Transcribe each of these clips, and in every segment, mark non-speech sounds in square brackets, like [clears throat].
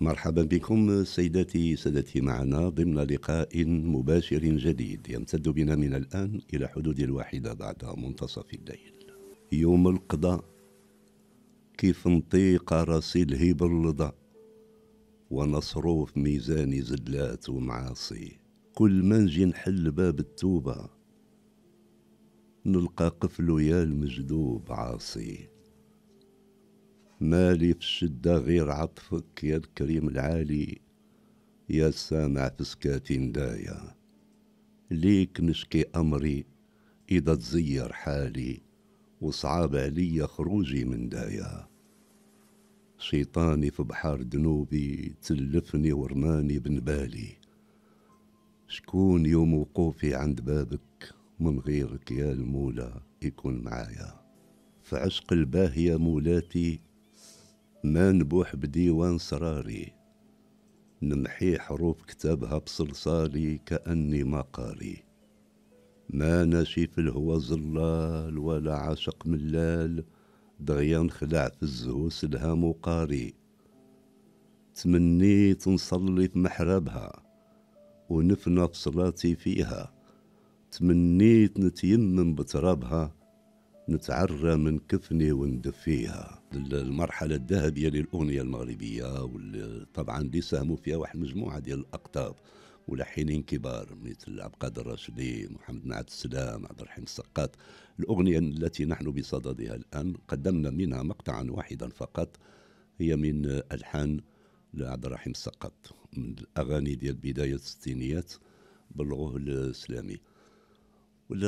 مرحبا بكم سيداتي سادتي معنا ضمن لقاء مباشر جديد يمتد بنا من الآن إلى حدود الواحدة بعد منتصف الليل يوم القضاء كيف نطيق راسي الهيب الرضا ونصروف ميزاني ميزان زلات ومعاصي كل ما نجي نحل باب التوبة نلقى قفلو يا المجدوب عاصي مالي في الشدة غير عطفك يا الكريم العالي يا سامع في سكاتي ندايا ليك نشكي أمري إذا تزير حالي وصعاب عليا خروجي من دايا شيطاني في بحار ذنوبي تلفني ورماني بنبالي شكون يوم وقوفي عند بابك من غيرك يا المولى يكون معايا فعشق الباهية مولاتي ما نبوح بديوان سراري نمحي حروف كتابها بصلصالي كأني ما قاري ما ناشي في الهوى ظلال ولا عاشق ملال دغيا نخلع في الزهوس لها وقاري تمنيت نصلي في محرابها ونفنى في صلاتي فيها تمنيت نتيمم بترابها نتعرى من كفني وندفيها المرحله الذهبيه للاغنيه المغربيه وطبعا اللي ساهموا فيها واحد مجموعه ديال الاقطاب ملحنين كبار مثل عبد القادر الراشدي محمد نعت السلام عبد الرحيم السقاط الأغنية التي نحن بصددها الآن قدمنا منها مقطعا واحدا فقط هي من ألحان لعبد الرحيم السقاط من الأغاني ديال بداية الستينيات بلغوه الإسلامي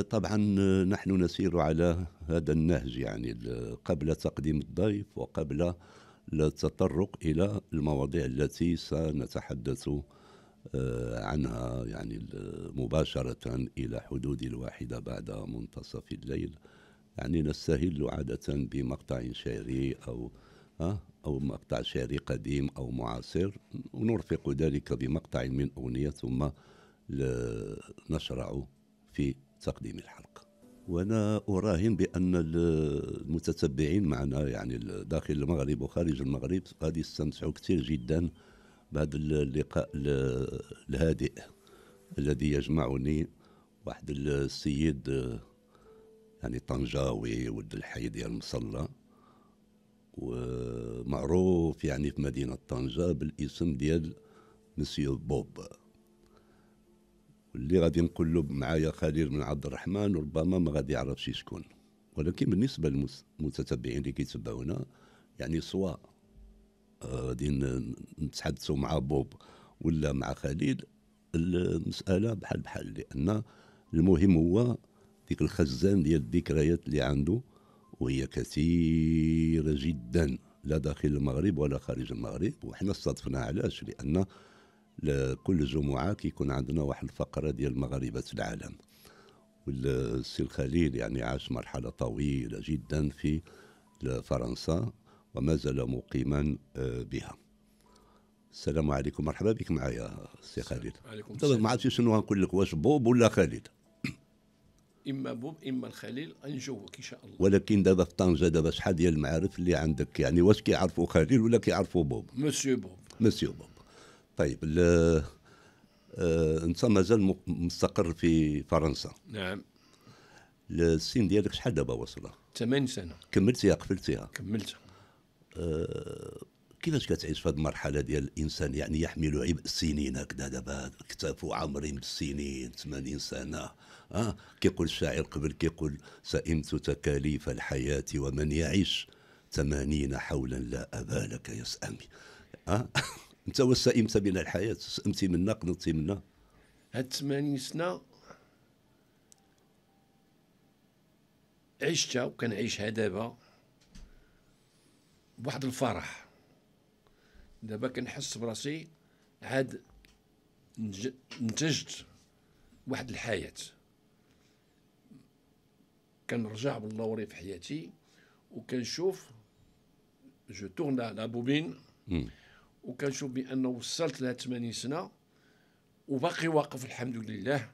طبعا نحن نسير على هذا النهج يعني قبل تقديم الضيف وقبل التطرق إلى المواضيع التي سنتحدث آه، عنها يعني مباشرة إلى حدود الواحدة بعد منتصف الليل يعني نستهل عادة بمقطع شعري أو آه، أو مقطع شعري قديم أو معاصر ونرفق ذلك بمقطع من أغنية ثم نشرع في تقديم الحلقة وأنا أراهن بأن المتتبعين معنا يعني داخل المغرب وخارج المغرب غادي يستمتعوا كثير جدا بهذا اللقاء الهادئ الذي يجمعني واحد السيد يعني طنجاوي ولد الحي ديال المصلى ومعروف يعني في مدينة طنجة بالاسم ديال مسيو بوب واللي غادي نقول له معايا خليل بن عبد الرحمن ربما ما غادي يعرفش شكون ولكن بالنسبه للمتتبعين اللي كيتبعونا يعني سواء آه، غادي نتحدثوا مع بوب ولا مع خليل المساله بحال بحال لان المهم هو ديك الخزان ديال الذكريات اللي عنده وهي كثيره جدا لا داخل المغرب ولا خارج المغرب وحنا استضفنا علاش لان كل جمعة كيكون عندنا واحد الفقرة ديال مغاربة العالم والسي الخليل يعني عاش مرحلة طويلة جدا في فرنسا وما زال مقيما آه، بها السلام عليكم مرحبا بك معايا سي خليل طبعا ما عرفتش شنو غنقول لك واش بوب ولا خالد اما بوب اما الخليل غنجوك ان شاء الله ولكن دابا في طنجه دابا شحال ديال المعارف اللي عندك يعني واش كيعرفوا خليل ولا كيعرفوا بوب مسيو بوب مسيو بوب طيب آه، انت مازال مستقر في فرنسا نعم السن ديالك شحال دابا وصله؟ 80 سنه كملتيها قفلتيها كملتها أه كيفاش كتعيش في هذه المرحله ديال الانسان يعني يحمل عبء السنين هكذا دابا كتاف عمري بالسنين 80 سنه اه كيقول الشاعر قبل كيقول سئمت تكاليف الحياه ومن يعيش 80 حولا لا ابا لك ها اه [laughs] انت سئمت بنا الحياه سئمتي منا قنطتي منا هاد 80 سنه عشتها وكنعيشها دابا بواحد الفرح دابا كنحس براسي عاد نتجت واحد الحياه كنرجع باللوري في حياتي وكنشوف جو تورن لا بوبين وكنشوف بانه وصلت لها 80 سنه وباقي واقف الحمد لله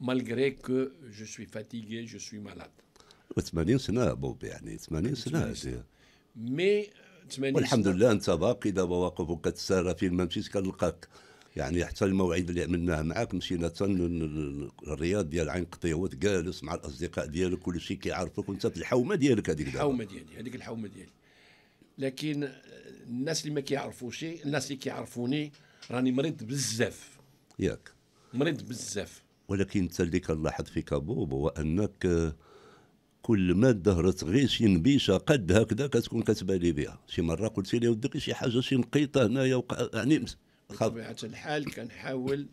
مالغري كو جو سوي فاتيغي جو سوي مالاد 80 سنه بوب يعني 80 سنه, مي 80 والحمد لله انت باقي دابا واقف وكتسارى فين ما كنلقاك يعني حتى الموعد اللي عملناه معاك مشينا حتى الرياض ديال عين قطيوات جالس مع الاصدقاء ديالك كل شيء كيعرفك وانت في الحومه ديالك هذيك الحومه ديالي هذيك الحومه ديالي لكن الناس اللي ما كيعرفوش الناس اللي كيعرفوني راني مريض بزاف ياك مريض بزاف ولكن انت اللي كنلاحظ فيك بوب هو انك آه، كل ما دهرت غير شي نبيشه قد هكذا كتكون كتبالي بها شي مره قلت لي ودك شي حاجه شي نقيطه هنايا وقع يعني بطبيعه الحال كنحاول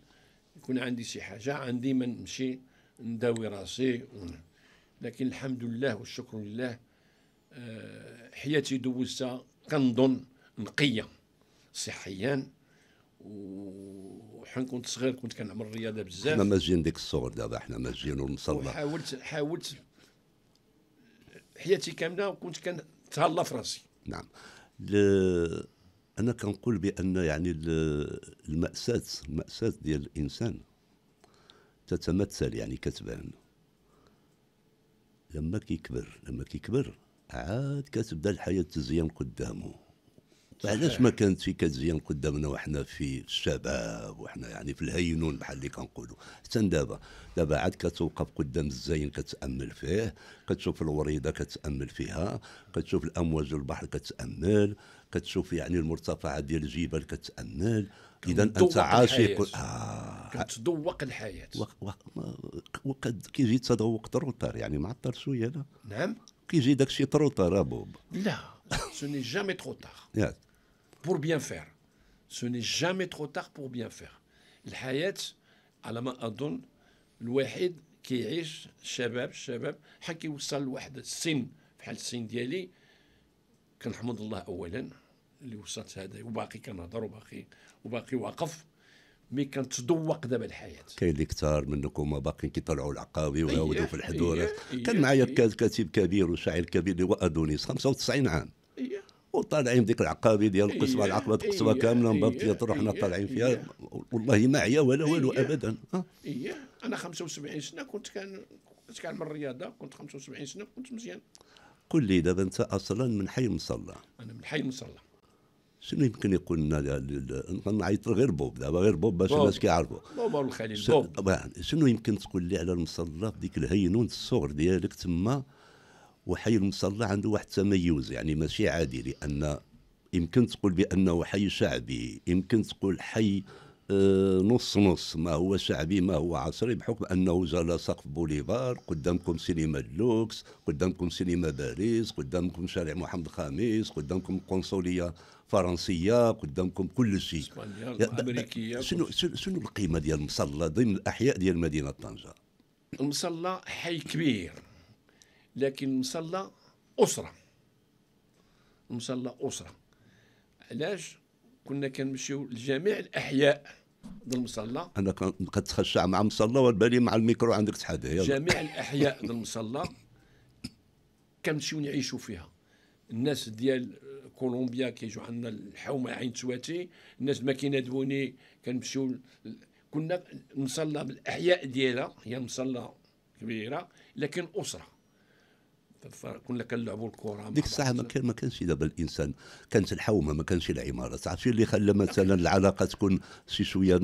يكون عندي شي حاجه عندي ما نمشي نداوي راسي لكن الحمد لله والشكر لله حياتي دوزتها كنظن نقيه صحيا وحين كنت صغير كنت كنعمل الرياضه بزاف حنا مازجين ديك الصغر دابا حنا مازجين ونصلى حاولت حاولت حياتي كامله وكنت كنتهلا في راسي نعم ل... انا كنقول بان يعني الماساه الماساه ديال الانسان تتمثل يعني كتبان لما كيكبر لما كيكبر عاد كتبدا الحياه تزيان قدامه علاش ما كانت في كتزيان قدامنا وحنا في الشباب وحنا يعني في الهينون بحال اللي كنقولوا حتى دابا دابا عاد كتوقف قدام الزين كتامل فيه كتشوف الوريده كتامل فيها كتشوف الامواج البحر كتامل كتشوف يعني المرتفعات ديال الجبال كتامل اذا انت عاشق آه كتذوق الحياه وقد كيجي التذوق طر يعني معطر شويه لا نعم كي يجي داك الشيء تروطر لا ce n'est jamais trop tard [laughs] yes. pour bien faire ce n'est jamais trop tard pour bien faire الحياة على ما أظن الواحد كيعيش شباب الشباب حتى وصل لواحد السن بحال السن ديالي كنحمد الله أولا اللي وصلت هذا وباقي كنهضر وباقي وباقي واقف مي كنتذوق دابا الحياه كاين اللي كثار منكم باقيين كيطلعوا العقاوي إيه، ويعودوا في إيه، الحضور إيه، كان معايا كاتب كبير وشاعر كبير اللي هو ادونيس 95 عام وطالعين ديك العقابي ديال القصبه العقبه القصبه كامله من باب التياتر طالعين فيها والله ما عيا ولا والو ابدا ايه انا 75 سنه كنت كان كنت كنعمل الرياضه كنت 75 سنه كنت مزيان قل لي دابا انت اصلا من حي مصلى انا من حي مصلى شنو يمكن يقول لنا نعيط غير بوب دابا غير بوب باش الناس كيعرفوا بوب الخليل بوب شنو يمكن تقول لي على المصلى ديك الهينون الصغر ديالك تما وحي المصلى عنده واحد التميز يعني ماشي عادي لان يمكن تقول بانه حي شعبي يمكن تقول حي آه، نص نص ما هو شعبي ما هو عصري بحكم انه جال سقف بوليفار قدامكم سينما لوكس قدامكم سينما باريس قدامكم شارع محمد الخامس قدامكم القنصليه فرنسيه قدامكم كل شيء امريكيه شنو شنو القيمه ديال المصلى ضمن الاحياء ديال مدينه طنجه المصلى حي كبير لكن المصلى اسره المصلى اسره علاش كنا كنمشيو لجميع الاحياء ديال المصلى انا كنتخشع مع المصلى والبالي مع الميكرو عندك تحدى يلا جميع الاحياء ديال المصلى كنمشيو نعيشوا فيها الناس ديال كولومبيا كيجيو عندنا الحومه عين تواتي الناس ما كينادبوني كنمشيو كنا المصلى بالاحياء ديالها هي مصلى كبيره لكن اسره كنا كنلعبوا الكره ديك الساعه ما كان ما كانش دابا الانسان كانت الحومه ما كانش العماره عرفتي اللي خلى مثلا العلاقه تكون شي شويه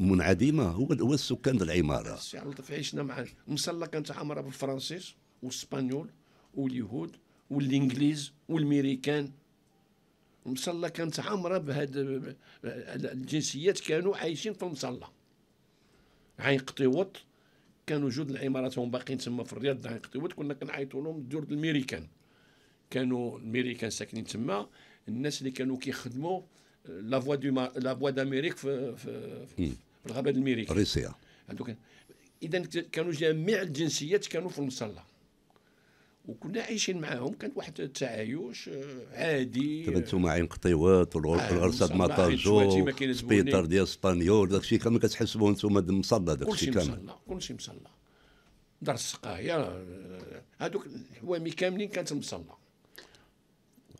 منعدمه هو هو السكان ديال العماره سي عبد اللطيف عشنا مع المصلى كانت عامره بالفرنسيس والاسبانيول واليهود والانجليز والميريكان المصلى كانت عامره بهاد الجنسيات كانوا عايشين في المصلى عين قطيوط كانوا جود العمارات هم باقيين تما في الرياض عين قطيوط كنا كنعيطوا لهم دور الميريكان كانوا الميريكان ساكنين تما الناس اللي كانوا كيخدموا لا فوا دو لا فوا داميريك في في, في الغابه الميريكان الروسيه هذوك اذا كانوا جميع الجنسيات كانوا في المصلى وكنا عايشين معاهم كانت واحد التعايش آه، عادي نتوما عين قطيوات آه، الارصاد ماطاجو سبيطار ديال اسبانيول داكشي كامل كتحسبوا انتم مصلى داكشي كامل كلشي مصلى دار السقايه هذوك آه، الحوامي كاملين كانت مصلى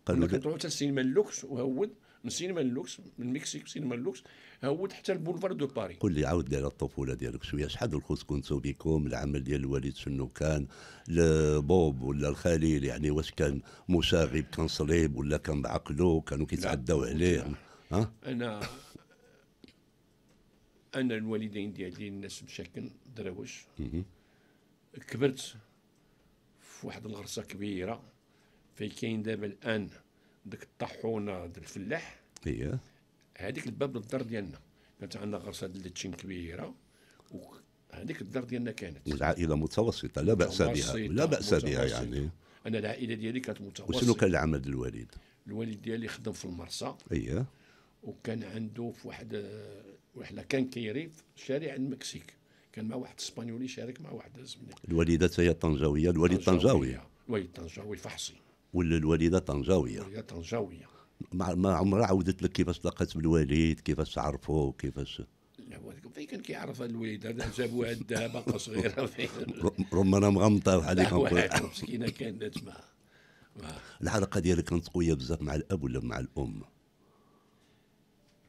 قالوا كنروحوا حتى السينما اللوكس وهود من سينما اللوكس من المكسيك سينما اللوكس هود حتى البولفار دو باري قول لي عاود لي على الطفوله ديالك شويه شحال الخوت كنتو بكم العمل ديال الوالد شنو كان البوب ولا الخليل يعني واش كان مشاغب كان صليب ولا كان بعقله كانوا كيتعداو عليه ها انا انا الوالدين ديالي الناس مشاكل دراوش كبرت في واحد الغرسه كبيره فين كاين دابا الان ديك الطاحونه ديال الفلاح اييه هذيك الباب للدار ديالنا كانت عندنا غرسه ديال التشين كبيره وهذيك الدار ديالنا كانت والعائله متوسطه لا باس بها لا باس بها يعني انا العائله ديالي كانت متوسطه وشنو كان العمل ديال الوالد؟ الوالد ديالي خدم في المرسى اييه وكان عنده في واحد واحد كان كيري في شارع المكسيك كان مع واحد اسبانيولي شارك مع واحد زميل الوالده هي طنجاويه الوالد طنجاوي الوالد طنجاوي فحصي ولا الوالده طنجاويه الوالده طنجاويه ما عمرها عاودت لك كيفاش تلاقات بالوالد كيفاش تعرفوا كيفاش فين كان كيعرف الوالده جابوها عندها باقا صغيره [laughs] رمانه مغمطه بحال هكا مسكينه كانت معها العلاقه ديالك كانت قويه بزاف مع الاب ولا مع الام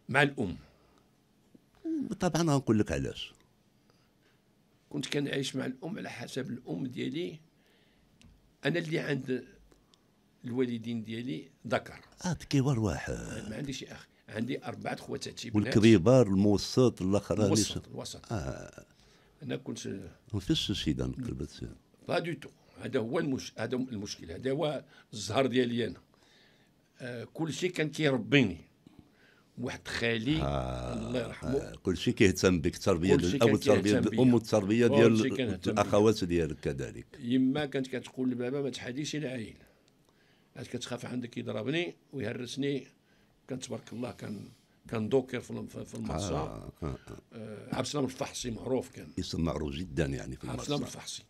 مع الام طبعا غنقول لك علاش كنت كنعيش مع الام على حسب الام ديالي انا اللي عند الوالدين ديالي ذكر اه كبار واحد ما عنديش اخ عندي اربعه خواتات شي والكبيبار الموسط الاخر الوسط الوسط اه انا كنت ما فيش السيده انقلبت با دو تو هذا هو المش... هذا المشكل هذا هو الزهر ديالي انا آه كل شيء كان كيربيني واحد خالي آه الله يرحمه آه كل شيء كيهتم بك التربيه ديال او التربيه الام والتربيه ديال الاخوات ديالك كذلك يما كانت كتقول لبابا ما تحاديش العائله عاد كتخاف عندك يضربني ويهرسني كان تبارك الله كان كان دوكر في المرصا آه،, آه. آه. آه. عبد السلام الفحصي معروف كان اسم إيه، معروف جدا يعني في المرسى عبد السلام الفحصي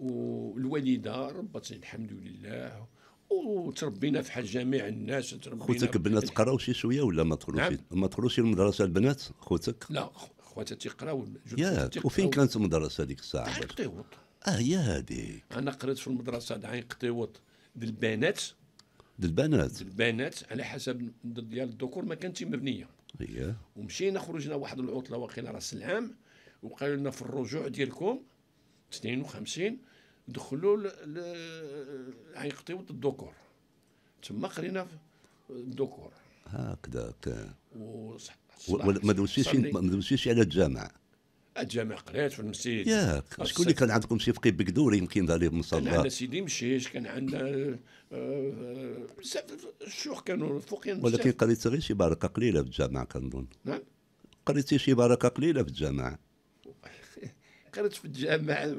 والوالده ربتني الحمد لله وتربينا في حال جميع الناس تربينا خوتك البنات قراو شي شويه ولا ما دخلوش نعم. ما دخلوش المدرسه البنات خوتك لا خواتها تيقراو ياك وفين كانت المدرسه هذيك الساعه؟ عين قطيوط اه هي هذيك انا قريت في المدرسه عين قطيوط بالبيانات بالبيانات بالبيانات على حسب ديال الذكور ما كانت مبنيه اييه ومشينا خرجنا واحد العطله واقيلا راس العام وقالوا لنا في الرجوع ديالكم 52 دخلوا غيقطيو يعني الذكور تما قرينا الذكور هكذاك ما دوزتيش ما دوزتيش على الجامع الجامع قريت في المسجد ياك شكون اللي كان عندكم شي فقيه بكدوري يمكن دار لهم كان عندنا سيدي مشيش كان عندنا بزاف آه، آه، الشيوخ كانوا فوقين ولكن قريت غير شي بركه قليله في الجامع كنظن نعم قريت شي بركه قليله في الجامع [laughs] قريت في الجامع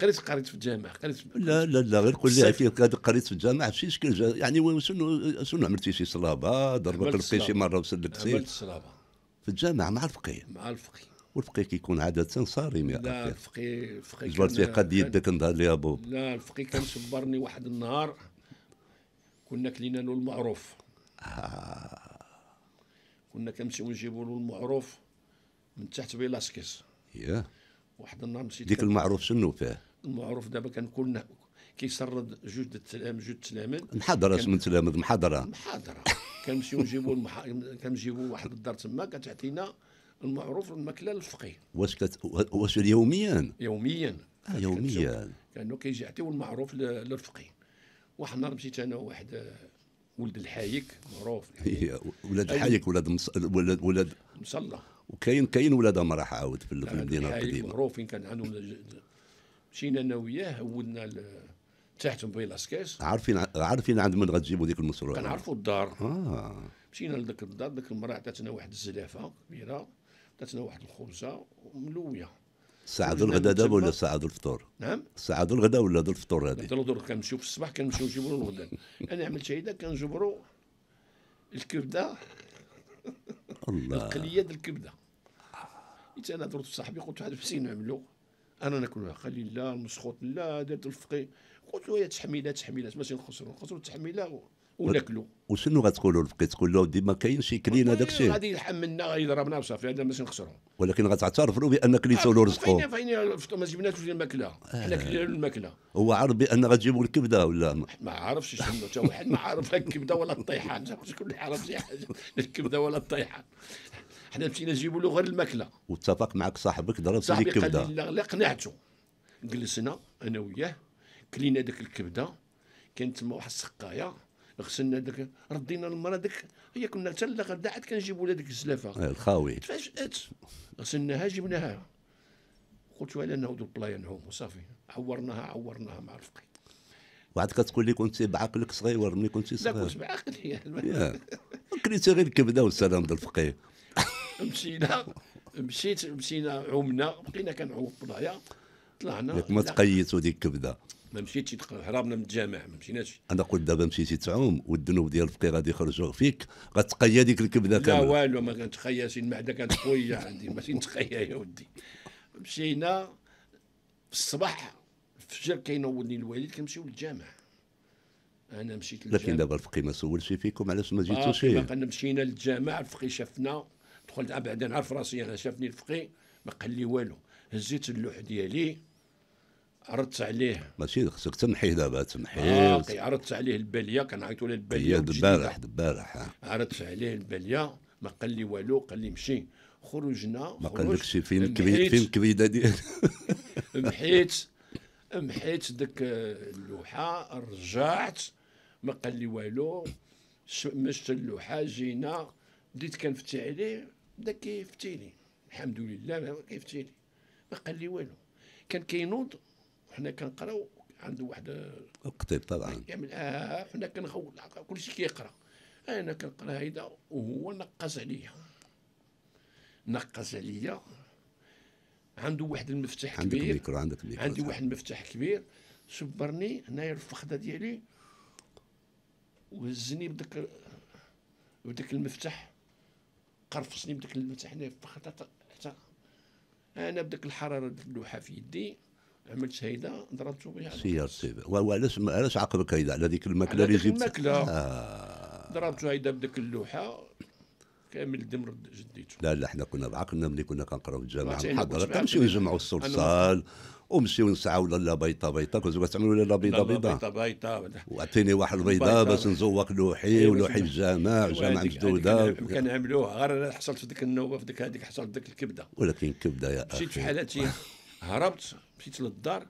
قريت قريت في الجامع قريت لا لا لا غير قول لي قريت في الجامع في شكل يعني شنو شنو عملتي شي صلابه ضربك القي شي مره وسلكتي عملت صلابه في الجامع مع الفقيه مع الفقيه والفقيه كيكون عاده صارم يا لا الفقيه الفقيه جبرت فيه قد يدك نظهر ليها بوب لا الفقيه كان صبرني واحد النهار كنا كلينا له المعروف آه. كنا كنمشيو نجيبوا له المعروف من تحت فيلاسكيس ياه واحد النهار مشيت ديك المعروف شنو فيه؟ المعروف دابا كان كلنا كيسرد جوج التلام جوج التلامذ محاضره اسم تلامذ محاضره محاضره كنمشيو نجيبو المح... كنجيبو واحد الدار تما كتعطينا المعروف الماكله الفقيه واش كت... واش يوميا يوميا آه يوميا لانه كيجي يعطيو المعروف للفقيه واحد النهار مشيت انا واحد آه، ولد الحايك معروف [laughs] ولاد الحايك ولاد مص... ولاد ولد مصلى وكاين كاين ولاد امراح عاود في المدينه القديمه معروفين كان عندهم مشينا انا وياه هولنا ل... تحتهم بيلاسكيس عارفين عارفين عند من غتجيبوا ديك المشروع كنعرفوا الدار اه مشينا لذاك الدار ديك المراه عطاتنا واحد الزلافه كبيره درتنا واحد الخبزه ملويه الساعه الغداء دابا ولا الساعه الفطور نعم الساعه الغداء ولا دو الفطور هذه دو الغدا كنمشيو في الصباح كنمشيو نجيبو الغداء انا عملت هيدا كنجبرو الكبده الله القليه ديال الكبده حيت انا درت صاحبي قلت واحد فسين نعملو انا ناكلوها قال لي لا المسخوط لا درت الفقي قلت له يا تحميله تحميلات ماشي نخسرو نخسرو التحميله وناكلوا وشنو غتقولوا الفقيه تقول له ديما كاين شي كلينا داك الشيء غادي يحملنا غيضربنا وصافي هذا ماشي نخسروا ولكن غتعترف له بان كليتو آه، له رزقه فاين ما جبناش الماكله آه. حنا كلينا الماكله هو عارف بان غتجيبوا الكبده ولا ما, ما عارفش شنو حتى واحد ما عارف الكبده ولا الطيحان شكون اللي عارف شي حاجه الكبده ولا الطيحان حنا مشينا نجيبوا له غير الماكله واتفق معك صاحبك ضرب لي الكبده قال لي لا قنعته جلسنا انا وياه كلينا ديك الكبده كانت تما واحد السقايه غسلنا داك ردينا المراه داك هي كنا حتى لا غدا عاد كنجيبوا لها ديك الزلافه آه، الخاوي تفاجات غسلناها جبناها قلت لها ناخذ البلايا نعوم وصافي عورناها عورناها مع رفقي وعاد كتقول لي كنت بعقلك صغير ملي كنت صغير لا كنت بعقلي [laughs] كريتي غير الكبده والسلام ديال الفقيه مشينا مشيت مشينا عمنا بقينا كنعوم بلايا طلعنا ياك ما تقيتوا ديك الكبده ما مشيتش هربنا من الجامع ما مشيناش انا قلت دابا مشيتي تعوم والذنوب ديال الفقير غادي يخرجوا فيك غتقيا ديك الكبده كامله لا والو ما كنتخياش المعده كانت قويه عندي ماشي نتقيا يا ودي مشينا في الصباح الفجر كينوضني الوالد كنمشيو للجامع انا مشيت للجامع لكن دابا الفقي ما سولش فيكم علاش ما جيتوش ما كنا مشينا للجامع الفقي شافنا دخلت بعدا نعرف راسي انا شافني الفقي ما قال لي والو هزيت اللوح ديالي عرضت عليه ماشي خصك تنحي دابا تنحي آه،, إيه، آه عرضت عليه الباليه كنعيطوا له الباليه البارح البارح عرضت عليه الباليه ما قال لي والو قال لي مشي خرجنا ما قال لكش فين الكبيده فين الكبيده ديالك [laughs] محيت محيت ديك اللوحه رجعت ما قال لي والو مشت اللوحه جينا بديت كنفتي عليه بدا كيفتيني الحمد لله كيفتيني ما قال لي والو كان كينوض حنا كنقراو عنده واحد القطيب طبعا يعمل آه حنا كنغول كلشي كيقرا انا كنقرا هيدا وهو نقز عليا نقز عليا عنده واحد المفتاح عندك كبير ميكرو عندك ميكرو عندي واحد المفتاح كبير شبرني هنايا الفخده ديالي وهزني بداك بداك المفتاح قرفصني بداك المفتاح هنا الفخده حتى انا بداك الحراره ديال اللوحه في يدي عملت هيدا ضربته بها يعني؟ سيارتي وعلاش علاش عقبك هيدا على ديك الماكله اللي جبت الماكله آه. ضربته هيدا بديك اللوحه كامل دم رد جديته لا لا حنا كنا بعقلنا ملي كنا كنقراو في الجامعه المحاضره كنمشيو نجمعوا الصلصال ومشيو نسعاو لا بيضه بيضه كنتو كتعملوا لا بيضه بيضه بيضه وعطيني واحد البيضه باش نزوق لوحي أيوة، ولوحي في الجامع أيوة، جامع مجدوده كنعملوها غير حصلت في ديك النوبه في ديك هذيك حصلت ديك الكبده ولكن كبدة يا اخي مشيت في حالتي [laughs] هربت مشيت للدار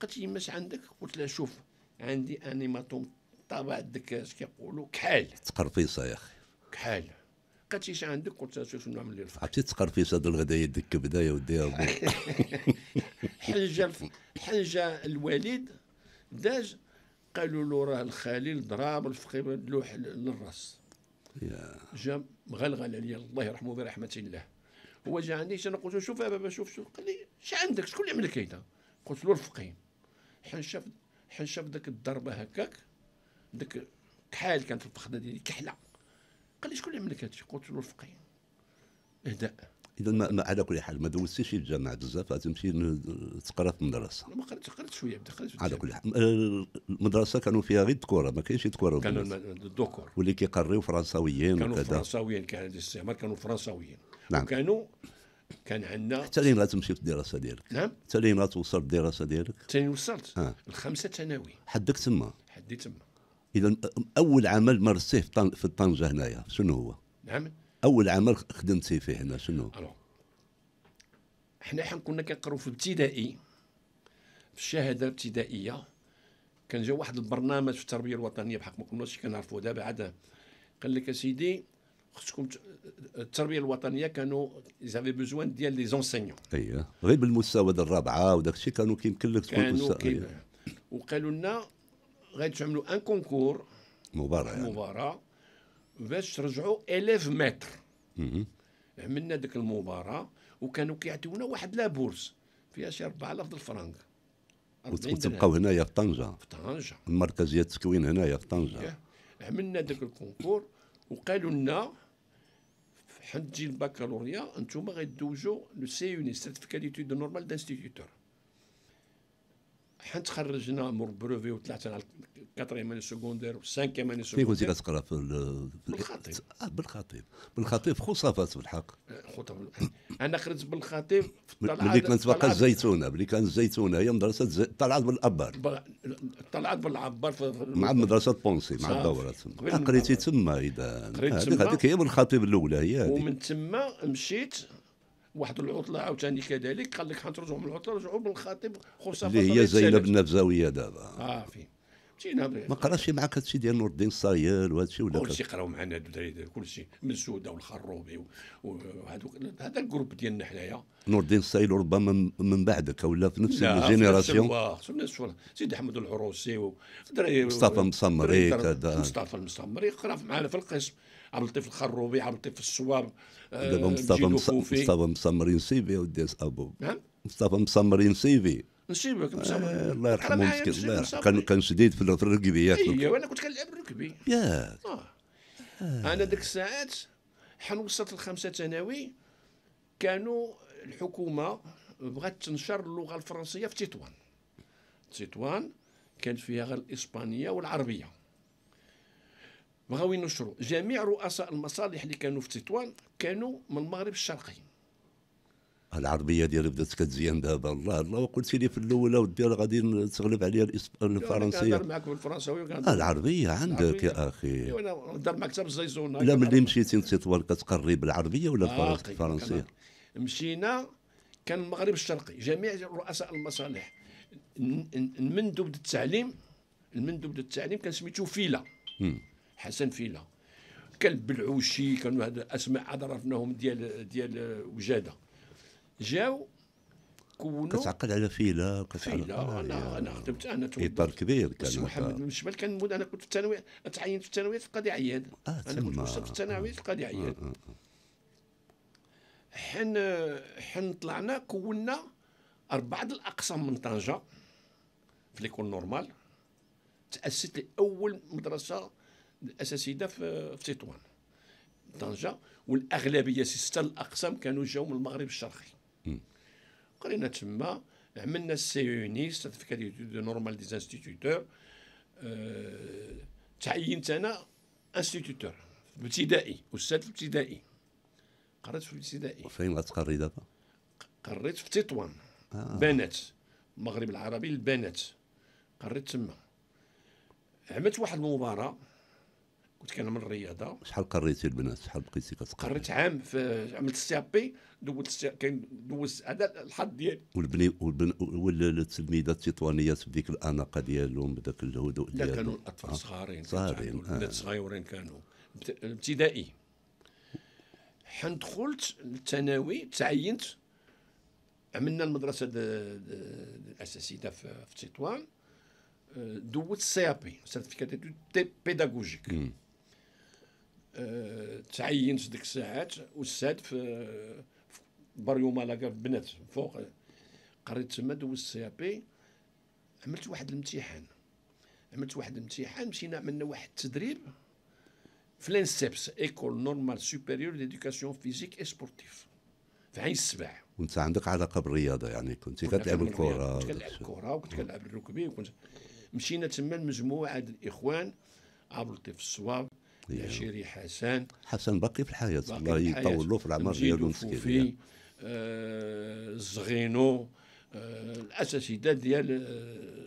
قالت لي ماش عندك قلت لها شوف عندي انيماتوم طابع الدكاش كيقولوا كحال تقرفيصه يا اخي كحال قالت لي اش عندك قلت لها شوف نعمل لي الفرق عرفتي تقرفيصه هذو الغدا يدك كبده يا ودي يا [laughs] حنجه حنجه الوالد داج قالوا له راه الخليل ضرب الفقير اللوح للراس يا جا مغلغل عليا الله يرحمه برحمه الله هو جا عندي انا قلت له شوف يا بابا شوف شوف قال لي اش عندك شكون اللي عمل لك هيدا قلت له الفقيه حين شاف حين شاف ديك الضربه هكاك ذاك كحال كانت الفخده ديالي كحله قال لي شكون اللي عمل لك هادشي قلت له الفقيه اهداء اذا ما على كل حال ما دوزتيش الجامعه بزاف غتمشي تقرا في المدرسه ما قريت قريت شويه بدا قريت على كل حال أه، المدرسه كانوا فيها غير الكره ما كاينش الكره كانوا الدكور واللي كيقريو فرنساويين كانوا فرنساويين كان الاستعمار كانوا فرنساويين نعم وكانوا كان عندنا حتى لين غتمشي في الدراسه ديالك نعم حتى لين غتوصل الدراسه ديالك حتى لين وصلت آه. الخمسه ثانوي حدك تما حدي تما اذا اول عمل مارستيه في طن... في طنجه هنايا شنو هو؟ نعم اول عمل خدمتي فيه هنا شنو ألو. حنا حين كنا كنقراو في ابتدائي في الشهاده الابتدائيه كان جا واحد البرنامج في التربيه الوطنيه بحق ما كناش كنعرفوه دابا عاد قال لك اسيدي خصكم التربيه الوطنيه كانوا زافي بوزوان ديال لي زونسيون ايوه غير بالمستوى الرابعه وداك الشيء كانوا كيمكن لك تكون كانوا كي... وقالوا لنا غادي تعملوا ان كونكور مباراه يعني. مباراه باش ترجعوا الاف متر عملنا ديك المباراه وكانوا كيعطيونا واحد بورس فيها شي 4000 الفرنك وتبقاو هنايا في طنجه في طنجه المركزيه التكوين هنايا في طنجه إيه. عملنا داك الكونكور وقالوا لنا حجي البكالوريا انتم غيدوزوا لو سي اوني سيرتيفيكا ديتود نورمال دانستيتيوتور حنت تخرجنا مور بروفي وطلعت على كاتريام اني سكوندير سانكيام اني سكوندير كنتي كتقرا في بالخطيب بالخطيب بالخطيب خصافات بالحق انا خرجت بالخطيب ملي كانت باقا الزيتونه ملي كانت الزيتونه هي مدرسه طلعت بالابار طلعت بالعبار مع مدرسه بونسي مع الدوره تما آه، قريتي تما اذا هذيك هي بالخطيب الاولى هي ومن تما مشيت واحد العطله عاوتاني كذلك قال لك حنرجعوا من العطله رجعوا بالخطيب خصوصا اللي هي زينب النبزاويه دابا اه فين جينا ما قراش معك هذا الشيء ديال نور الدين الصاير وهذا الشيء ولا كلشي قراو معنا الدراري كلشي مسوده والخروبي وهذوك هذا الجروب ديالنا حنايا نور الدين الصاير ربما من بعدك ولا في نفس الجينيراسيون آه، سيدي احمد العروسي مصطفى مصمري مصطفى المصمري قرا معنا في القسم عبد اللطيف الخروبي عبد اللطيف الصوار آه، دابا مصطفى مصطفى سيفي يا ودي ابو نعم؟ مصطفى مصمري سيفي نسيبك آه الله يرحمه مسكين الله كان كان شديد في الركبي ياك ايوه انا كنت كنلعب ركبي ياك آه. آه. انا ديك الساعات حن وصلت الخمسه ثانوي كانوا الحكومه بغات تنشر اللغه الفرنسيه في تطوان تطوان كانت فيها غير الاسبانيه والعربيه بغاو ينشروا جميع رؤساء المصالح اللي كانوا في تطوان كانوا من المغرب الشرقي العربيه ديالي بدات كتزين دابا الله الله وقلت لي في الاول اودي راه غادي تغلب عليا الفرنسيه كنهضر معك بالفرنسيه آه العربيه عندك العربية. يا اخي أيوة، انا نهضر معك حتى بالزيزون لا أيوة. ملي مشيتي لتطوان كتقري بالعربيه ولا آه طيب، الفرنسيه مشينا كان المغرب الشرقي جميع رؤساء المصالح المندوب التعليم المندوب التعليم كان سميتو فيلا حسن فيلا كلب بالعوشي كانوا هاد اسماء عرفناهم ديال ديال وجاده جاو كونوا كتعقد على فيلا كتعقد فيلا انا انا خدمت انا اطار كبير كان محمد بن الشمال كان انا كنت في الثانوي تعينت في الثانويه في قاضي عياد آه انا كنت في الثانويه في قاضي عياد حين آه، حين آه، آه. حن حن طلعنا كونا اربعه الاقسام من طنجه في ليكول نورمال تاسست اول مدرسه الاساسيه في تطوان طنجه والاغلبيه سته الاقسام كانوا جاو من المغرب الشرقي قرينا تما عملنا السيونيست سيرتيفيكات دو نورمال دي انستيتيوتور أه تعينت انا انستيتيوتور في الابتدائي استاذ الابتدائي قريت في الابتدائي وفين غتقري دابا؟ قريت في تطوان آه. بنات المغرب العربي للبنات قريت تما عملت واحد المباراه كنت كنعمل الرياضه شحال قريتي البنات شحال بقيتي كتقريت قريت عام في عملت السي بي دوزت كاين دوز هذا الحظ ديالي والبني والبن والتلميذات التطوانيات بديك الاناقه ديالهم بداك الهدوء ديالهم لا كانوا الاطفال آه. صغارين صغارين آه. البنات صغيرين كانوا الابتدائي حين دخلت للثانوي تعينت عملنا المدرسه د... الاساسيه في, تطوان آه، دوزت سي ا بي سيرتيفيكات بيداغوجيك تعينت ديك الساعات استاذ في مالاكا في بنات فوق قريت تما دوزت سي بي عملت واحد الامتحان عملت واحد الامتحان مشينا عملنا واحد التدريب في لانسيبس ايكول نورمال سوبيريور ديديكاسيون فيزيك اي سبورتيف في عين السبع وانت عندك علاقه بالرياضه يعني كنت كتلعب الكره كنت كنلعب الكره وكنت كنلعب الركبي وكنت مشينا تما لمجموعه الاخوان عبر اللطيف الصواب بشيري حسن حسن بقي في الحياة الله يطول له في العمر ديالو مسكين الزغينو الاساتذه ديال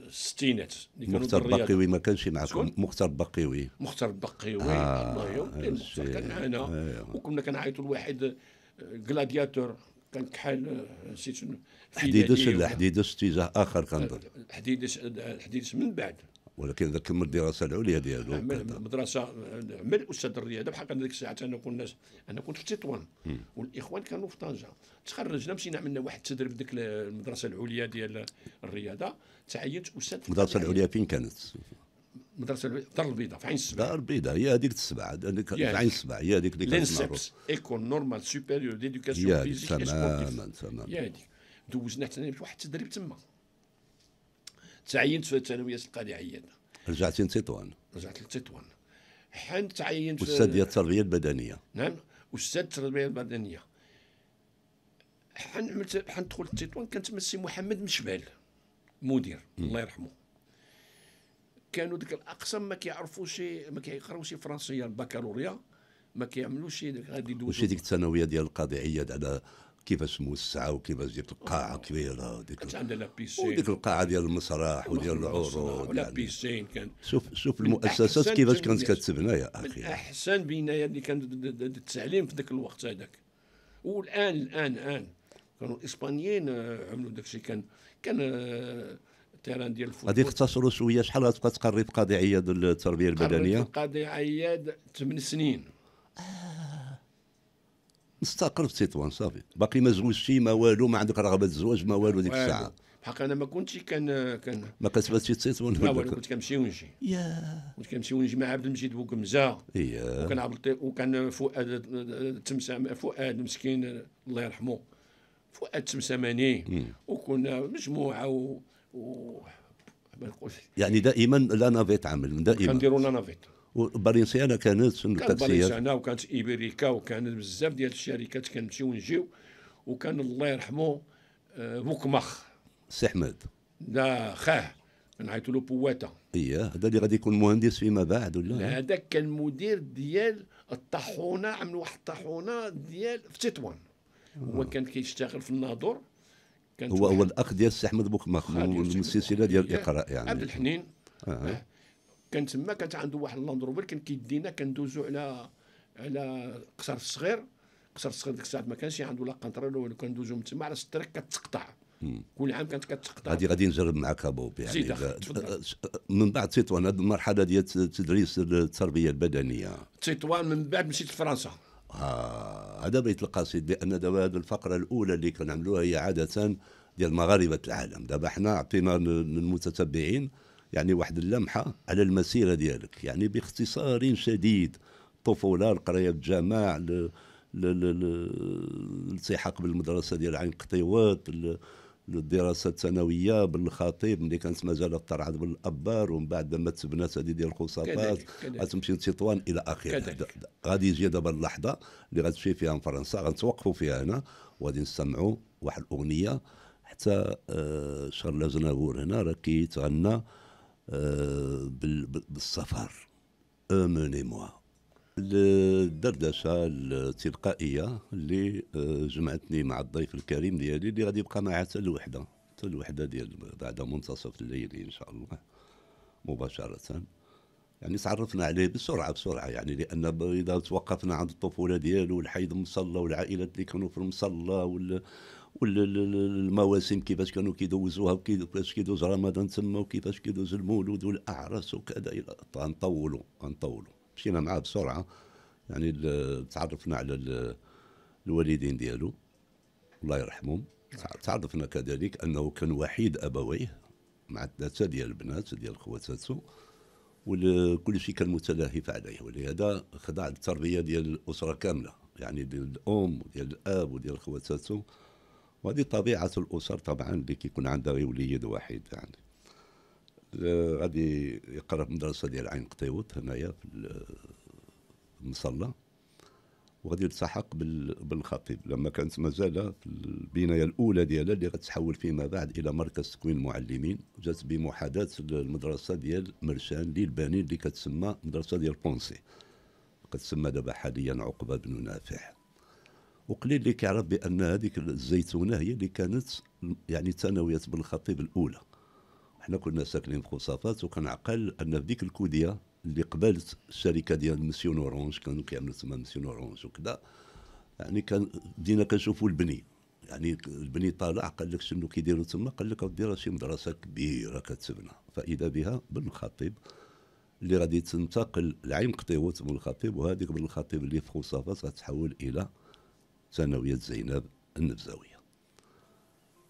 الستينات آه، مختار بقيوي ما كانش معكم مختار بقيوي مختار بقيوي آه الله يوم آه، كان معنا آه وكنا كنعيطوا لواحد جلادياتور آه، كان كحال نسيت حديدس حديدس اتجاه اخر كنظن حديدس حديدس من بعد ولكن ذاك كمل الدراسه العليا ديالو مدرسه عمل استاذ الرياضه بحق ديك الساعه انا كنا انا كنت في تطوان والاخوان كانوا في طنجه تخرجنا مشينا عملنا واحد التدريب ديك المدرسه العليا ديال الرياضه تعينت استاذ المدرسه العليا فين كانت؟ مدرسه الدار البيضاء في عين السبع الدار البيضاء هي هذيك السبعه هذيك في يعني عين السبع هي هذيك اللي كانت ايكون نورمال سوبيريور ديدوكاسيون فيزيك تماما تماما هي هذيك دوزنا حتى واحد التدريب تما تعينت في الثانويه القلعيه رجعتي لتطوان رجعت لتطوان حين تعينت في استاذ ديال التربيه البدنيه نعم استاذ التربيه البدنيه حين عملت حين دخلت تطوان كانت مسي محمد مشبال مدير الله يرحمه كانوا ديك الاقسام ما كيعرفوش ما كيقراوش فرنسيه البكالوريا ما كيعملوش غادي يدوزوا واش ديك الثانويه ديال القاضي عياد على كيفاش موسعه وكيفاش ديك القاعه كبيره ديك كانت عندها بيسين وديك القاعه ديال المسرح وديال العروض بيسين يعني. كان شوف شوف المؤسسات كيفاش كانت كتبنا يا اخي من احسن بنايه اللي كانت التعليم في ذاك الوقت هذاك والان الان الان كانوا الاسبانيين آه، عملوا داك الشيء كان كان آه، التيران ديال الفوتبول غادي يختصروا شويه شحال غتبقى تقري في قاضي عياد التربيه البدنيه قاضي عياد 8 سنين آه. مستقر في تطوان صافي باقي ما زوجتي ما والو ما عندك رغبه الزواج ما والو ديك الساعه بحق انا ما كنتش كان كان ما كتبتش تطوان ما والو كنت كنمشي ونجي يا كنت كنمشي ونجي مع عبد المجيد بوكمزه يا وكان عبد الطيب وكان فؤاد تمسام فؤاد مسكين الله يرحمه فؤاد تمساماني وكنا مجموعه و, و... يعني دائما لا نافيت عمل دائما كنديروا لا نافيت وبالنسيانا كانت التاكسيات كانت بالنسيانا وكانت ايبريكا وكانت بزاف ديال الشركات كنمشيو ونجيو وكان الله يرحمه آه، مكمخ سي احمد لا خاه نعيطوا له بواتا اييه هذا اللي غادي يكون مهندس فيما بعد ولا هذاك كان مدير ديال الطاحونه عمل واحد الطاحونه ديال في تطوان هو آه. كان كيشتغل في الناظور هو هو الاخ ديال سي احمد بوكمخ من السلسله ديال الاقراء إيه، يعني عبد الحنين آه. كان تما كانت عنده واحد اللاند روفر كان كيدينا كندوزو على على قصر الصغير قصر الصغير ديك الساعه ما كانش عنده لا قنطره والو كندوزو من تما على التراك كتقطع كل عام كانت كتقطع غادي غادي نجرب معك ابو يعني [laughs] من بعد تطوان هذه المرحله ديال تدريس التربيه البدنيه تطوان من بعد مشيت لفرنسا آه، هذا آه. بيت القصيد بان دابا هذه الفقره الاولى اللي كنعملوها هي عاده ديال مغاربه العالم دابا حنا عطينا المتتبعين يعني واحد اللمحه على المسيره ديالك يعني باختصار شديد الطفوله القرايه الجماع الالتحاق بالمدرسه ديال عين قطيوات الدراسه الثانويه بالخطيب ملي كانت مازال ترعد بالابار ومن بعد ما تبنات هذه ديال الخصابات غتمشي لتطوان الى اخره غادي يجي دابا اللحظه اللي غتمشي فيها فرنسا غنتوقفوا فيها هنا وغادي نسمعوا واحد الاغنيه حتى آه، شارل زناور هنا راه كيتغنى بالسفر اموني الدردشه التلقائيه اللي آه، جمعتني مع الضيف الكريم ديالي اللي غادي يبقى معاه حتى الوحده حتى الوحده ديال بعد منتصف الليل ان شاء الله مباشره يعني تعرفنا عليه بسرعه بسرعه يعني لان اذا توقفنا عند الطفوله ديالو والحي المصلى والعائلات اللي كانوا في المصلى وال والمواسم كيفاش كانوا كيدوزوها وكيفاش كيدوز رمضان تما وكيفاش كيدوز المولود والاعراس وكذا غنطولوا غنطولوا مشينا معاه بسرعه يعني تعرفنا على الوالدين ديالو الله يرحمهم تعرفنا كذلك انه كان وحيد ابويه مع ثلاثه ديال البنات ديال خواتاتو وكل شيء كان متلهف عليه ولهذا خضع للتربيه ديال الاسره كامله يعني ديال الام وديال الاب وديال خواتاتو وهذه طبيعة الأسر طبعا اللي كيكون عندها غير وليد واحد يعني غادي آه، يقرا في المدرسة ديال عين قطيوط هنايا في المصلى وغادي يلتحق بالخطيب لما كانت مازال في البنايه الاولى ديالها اللي غتحول فيما بعد الى مركز تكوين المعلمين جات بمحاذاه المدرسه ديال مرشان للبنين اللي كتسمى مدرسه ديال بونسي كتسمى دابا حاليا عقبه بن نافع وقليل اللي كيعرف بان هذيك الزيتونه هي اللي كانت يعني ثانويه بن الخطيب الاولى حنا كنا ساكنين في خصافات وكنعقل ان في ديك الكوديه اللي قبلت الشركه ديال مسيون اورانج كانوا كيعملوا تما مسيون اورانج وكذا يعني كان بدينا كنشوفوا البني يعني البني طالع قال لك شنو كيديروا تما قال لك دير شي مدرسه كبيره كتبنى فاذا بها بن الخطيب اللي غادي تنتقل لعين قطيوه بن الخطيب وهذيك بن الخطيب اللي في خصافات غتحول الى ثانوية زينب النبزاوية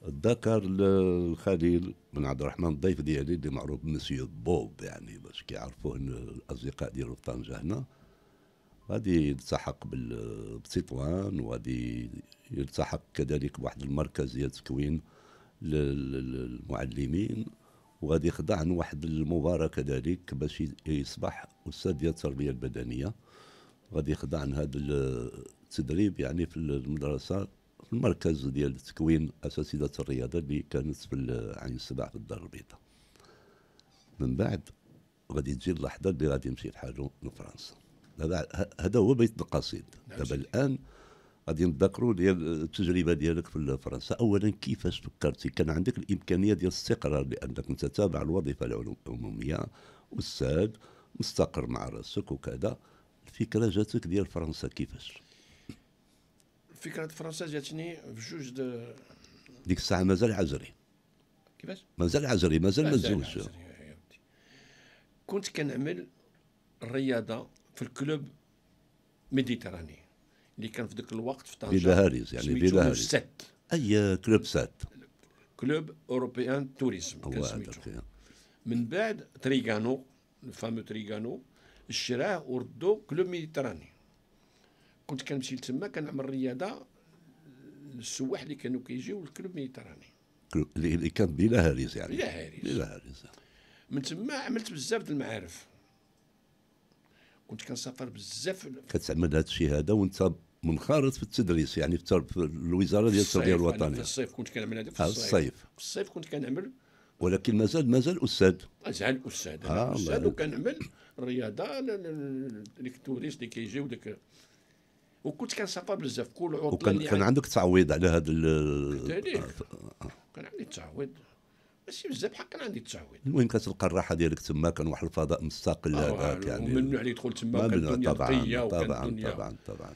الذكر الخليل بن عبد الرحمن الضيف ديالي اللي معروف مسيو بوب يعني باش كيعرفوه الاصدقاء ديالو في طنجه هنا غادي يلتحق بتطوان وغادي يلتحق كذلك بواحد المركز ديال تكوين للمعلمين وغادي يخضع لواحد واحد المباراه كذلك باش يصبح استاذ ديال التربيه البدنيه غادي يخضع عن هذا التدريب يعني في المدرسه في المركز ديال تكوين اساتذه الرياضه اللي كانت في عين السبع في الدار البيضاء من بعد غادي تجي اللحظه اللي غادي يمشي الحال لفرنسا هذا هو بيت القصيد نعم، دابا الان غادي نتذكروا ديال التجربه ديالك في فرنسا اولا كيفاش فكرتي كان عندك الامكانيه ديال الاستقرار لانك انت تابع الوظيفه العموميه استاذ مستقر مع راسك وكذا الفكره جاتك ديال فرنسا كيفاش فكره فرنسا جاتني في جوج د ديك الساعه مازال عزري كيفاش مازال عزري مازال ما تزوجش كنت كنعمل الرياضه في الكلوب ميديتراني اللي كان في ذاك الوقت في طنجه فيلا هاريز يعني فيلا هاريز سات اي كلوب سات كلوب اوروبيان توريزم من بعد تريغانو الفامو تريغانو شراه وردو كلوب ميديتراني كنت كنمشي لتما كنعمل رياضه للسواح اللي كانوا كيجيو للكلوب ميتراني اللي كان بلا هاريز يعني بلا هاريز بلا هاريز من تما عملت بزاف ديال المعارف كنت كنسافر بزاف كتعمل هذا الشيء هذا وانت منخرط في التدريس يعني في الوزاره ديال التربيه الوطنيه في الصيف كنت كنعمل هذا في آه، الصيف في الصيف كنت كنعمل ولكن مازال مازال استاذ مازال استاذ آه، استاذ وكنعمل الرياضه ديك التوريست اللي كيجيو ديك وكنت كنسافر بزاف كل عطله وكان يعني كان عندك تعويض على هذا ال آه، آه. كان عندي تعويض ماشي بزاف بحال كان عندي التعويض المهم كتلقى الراحه ديالك تما كان واحد الفضاء مستقل آه، هذاك يعني ممنوع عليك تدخل تما كان الدنيا طبعا طبعا طبعا طبعا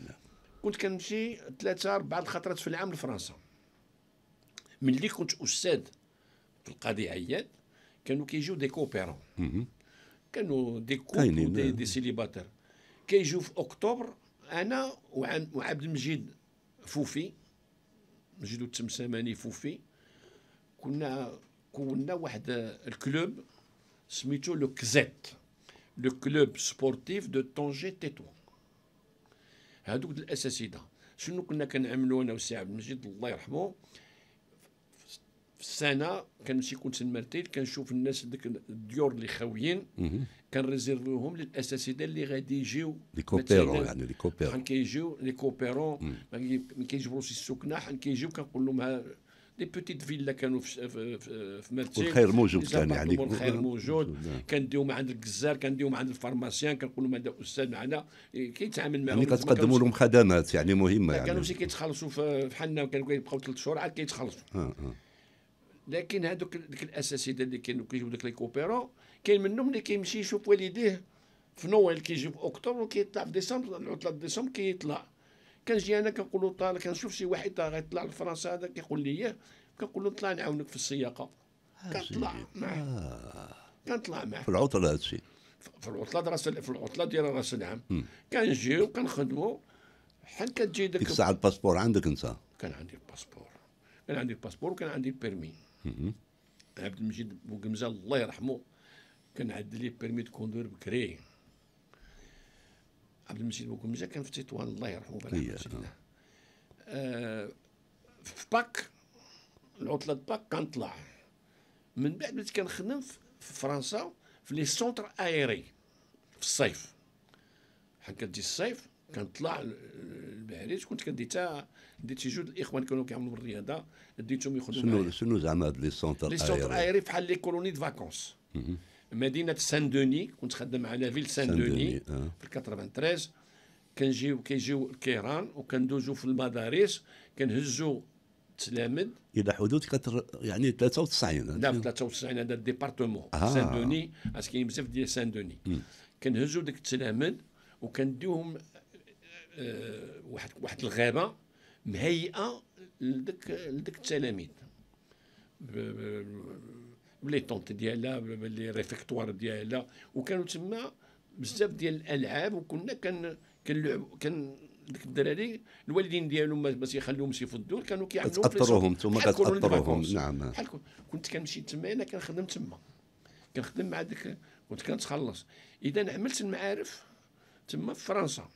كنت كنمشي ثلاثه اربع الخطرات في العام لفرنسا ملي كنت استاذ في القاضي عياد كانوا كيجيو دي كوبيرون كانوا دي كوب دي, دي سيليباتير كيجيو في اكتوبر انا وعبد المجيد فوفي مجيد التمساماني فوفي كنا كونا واحد الكلوب سميتو لو كزيت لو كلوب سبورتيف دو طونجي تيتو هادوك الاساسيده شنو كنا كنعملو انا وسي عبد المجيد الله يرحمه السنه كنمشي كل مرتيل كنشوف الناس ديك الديور اللي خاويين كنريزيرفيوهم للاساتذه اللي غادي يجيو لي كوبيرون يعني لي كوبيرون حن كيجيو لي كوبيرون ما كيجبروش السكنه حن كيجيو كنقول لهم ها لي بوتيت فيلا كانوا في في مرتين والخير موجود كان يعني الخير موجود مع عند الجزار مع عند الفارماسيان كنقول لهم هذا استاذ معنا كيتعامل معهم يعني كتقدموا لهم خدمات يعني مهمه يعني كانوا كيتخلصوا في حنا كانوا كيبقاو ثلاث شهور عاد كيتخلصوا آه، آه. لكن هذوك ديك الاساتذه اللي كانوا كيجيبوا داك لي كوبيرون كاين منهم اللي كيمشي يشوف والديه في نويل كيجي في اكتوبر وكيطلع في ديسمبر العطله ديسمبر كيطلع كنجي انا كنقول له طال كنشوف شي واحد غيطلع لفرنسا هذا كيقول لي إيه، كنقول له طلع نعاونك في السياقه آه. كنطلع معاه آه. كنطلع معاه في العطله هذا الشيء في العطله راس في العطله ديال راس العام كنجيو كنخدمو حل كتجي ديك الساعه الباسبور عندك انت كان عندي الباسبور كان عندي الباسبور وكان عندي البيرمي عبد المجيد بوقمزه الله يرحمه كان عاد ليه بيرمي دو كوندور بكري عبد المجيد بوقمزه كان في تطوان الله يرحمه برحمه الله آه في باك العطله باك كان طلع من بعد بديت كنخدم في فرنسا في لي سونتر ايري في الصيف حكا تجي الصيف كنطلع العريج كنت كندير حتى ديت شي جوج الاخوان كانوا كيعملوا بالرياضه ديتهم يخدموا شنو شنو زعما هاد لي سونتر لي سونتر ايري بحال لي كولوني دو فاكونس مدينه سان دوني كنت خدام على فيل سان دوني في 93 كنجيو كيجيو الكيران وكندوزو في المدارس كنهزو تلامد الى حدود كتر يعني 93 لا 93 هذا الديبارتمون آه. سان دوني اسكي بزاف ديال سان دوني كنهزو ديك التلامد وكنديوهم آه، واحد واحد الغابه مهيئه لذاك لذاك التلاميذ بلي طونت ديالها بلي ريفيكتوار ديالها وكانوا تما بزاف ديال الالعاب وكنا كان كنلعب كان ديك الدراري الوالدين ديالهم ما تيخليهمش يفوا الدور كانوا كيعملوا كتاثرهم ثم كتاثروهم نعم بحال كنت كنمشي تما انا كنخدم تما كنخدم مع ديك كنت كنتخلص اذا عملت المعارف تما في فرنسا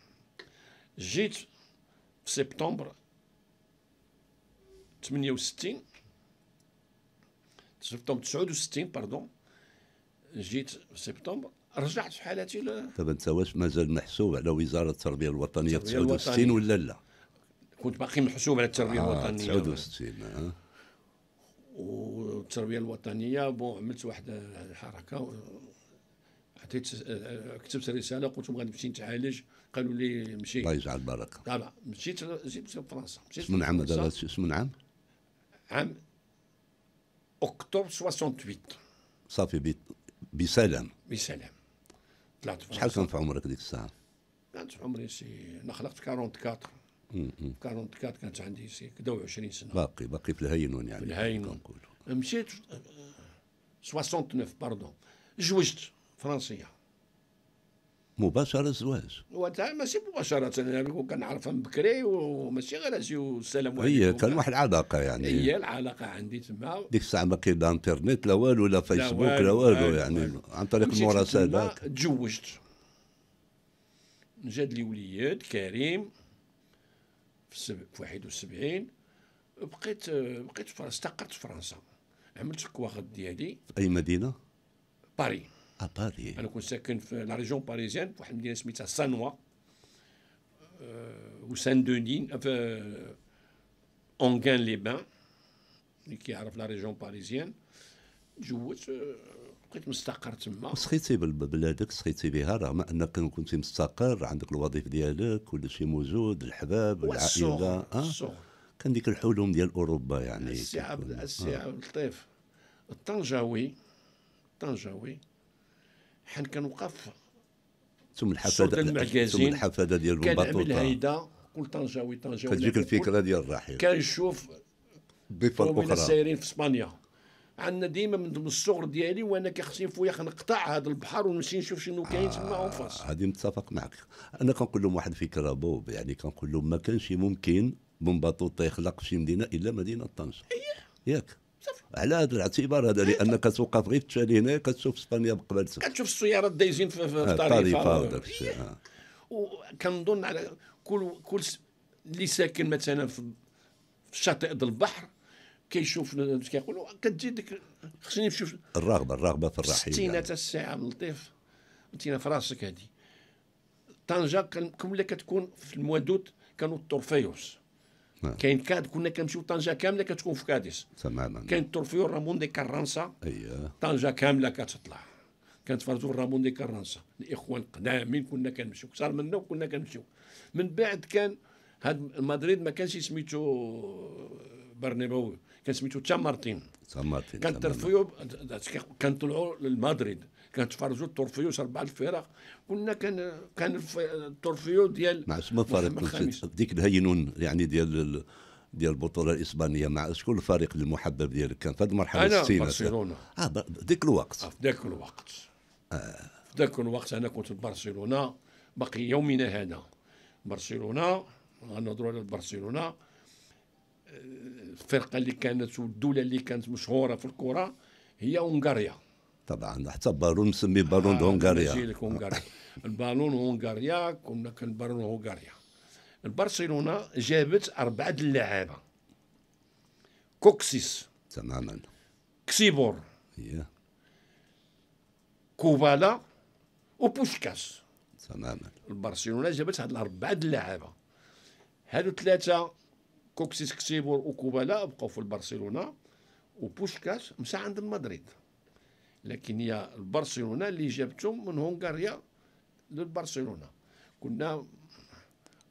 جيت في سبتمبر 68 سبتمبر 69 باردون جيت في سبتمبر رجعت في حالتي طب انت واش مازال محسوب على وزاره التربيه الوطنيه في 69 ولا لا؟ كنت باقي محسوب على التربيه آه الوطنيه 69 آه. والتربيه الوطنيه بون عملت واحد الحركه عطيت كتبت رساله قلت لهم غنمشي نتعالج قالوا لي مشي الله يجعل البركه طبعا مشيت جبت لفرنسا مشيت من عام هذا هذا من عام؟ عام اكتوبر 68 صافي بي... بسلام بسلام طلعت فرنسا شحال كان في عمرك ديك الساعه؟ كانت عمري سي انا خلقت 44 44 كانت عندي سي 21 سنه باقي باقي في الهينون يعني في الهينون مشيت 69 آه، باردون جوجت فرنسيه مباشره الزواج وقتها ماشي مباشره يعني كان من بكري وماشي غير اجي والسلام عليكم هي كان واحد العلاقه يعني هي العلاقه عندي تما ديك الساعه ما كاين لا انترنت لا والو لا فيسبوك لا والو يعني عن طريق المراسلات تزوجت جات لي وليد كريم في, السب... في 71 بقيت بقيت في فرنسا استقرت في فرنسا عملت الكواغط ديالي في اي مدينه؟ باري اباري انا كنت ساكن في لا ريجون باريزيان في واحد المدينه سميتها سانوا وسان دونين في اونغان لي بان اللي كيعرف لا ريجون باريزيان تزوجت بقيت مستقر تما سخيتي ببلادك سخيتي بها رغم انك كنت مستقر عندك الوظيف ديالك كل شيء موجود الحباب العائله آه؟ كان ديك الحلم ديال اوروبا يعني السي عبد السي الطيف الطنجاوي الطنجاوي حنا كنوقف ثم الحفاده ثم الحفاده ديال بومباتوطه كنعمل هيدا كل طنجاوي طنجاوي كتجيك الفكره ديال الرحيل كنشوف بفرق اخرى سايرين في اسبانيا عندنا ديما من الصغر ديالي وانا كيخصني فويا نقطع هذا البحر ونمشي نشوف شنو كاين تما آه فاس هذه متفق معك انا كنقول لهم واحد الفكره بوب يعني كنقول لهم ما كانش ممكن بومباطوطه يخلق في مدينه الا مدينه طنجه ياك على هذا الاعتبار هذا إيه، لانك توقف غير تشالي هنا كتشوف اسبانيا بقبالتك كتشوف السيارات دايزين في, في طريفه وداك الشيء وكنظن على كل كل اللي ساكن مثلا في شاطئ البحر كيشوف كيقولوا كتجي ديك خصني نشوف الرغبه الرغبه في الرحيل ستينات يعني. الساعه لطيف انت في راسك هذه طنجه كم كتكون في المودود كانوا الطرفيوس نعم. كاين كاد كنا كنمشيو طنجه كامله كتكون في كاديس تماما كاين التورفيور رامون دي كارانسا ايوه طنجه كامله كتطلع كانت فرزو رامون دي كارانسا الاخوان قدامين كنا كنمشيو كثر منا وكنا كنمشيو من بعد كان هاد مدريد ما كانش سميتو برنابيو كان سميتو تشامارتين مارتين مارتين كان ترفيو كان طلعوا للمدريد كانت تفرجوا الطرفيو اربع الفرق قلنا كان كان الطرفيو ديال مع ما الفريق ديك الهينون يعني ديال ديال البطوله الاسبانيه مع شكون الفريق المحبب ديالك كان في هذه المرحله انا برشلونه اه ذاك الوقت في ذاك الوقت آه. في ذاك الوقت انا كنت في برشلونه باقي يومنا هذا برشلونه غنهضروا على برشلونه آه، الفرقه اللي كانت والدوله اللي كانت مشهوره في الكره هي هنغاريا طبعا حتى بالون نسمي بالون آه هونغاريا لك هونغاريا البالون هونغاريا كنا بارون هونغاريا البرشلونه جابت اربعه اللعابه كوكسيس تماما كسيبور yeah. كوفالا وبوشكاس تماما البرشلونه جابت هاد الاربعه اللعابه هادو ثلاثه كوكسيس كسيبور وكوبالا بقاو في البرشلونه وبوشكاس مشى عند المدريد لكن هي البرشلونه اللي جابتهم من هنغاريا للبرشلونه كنا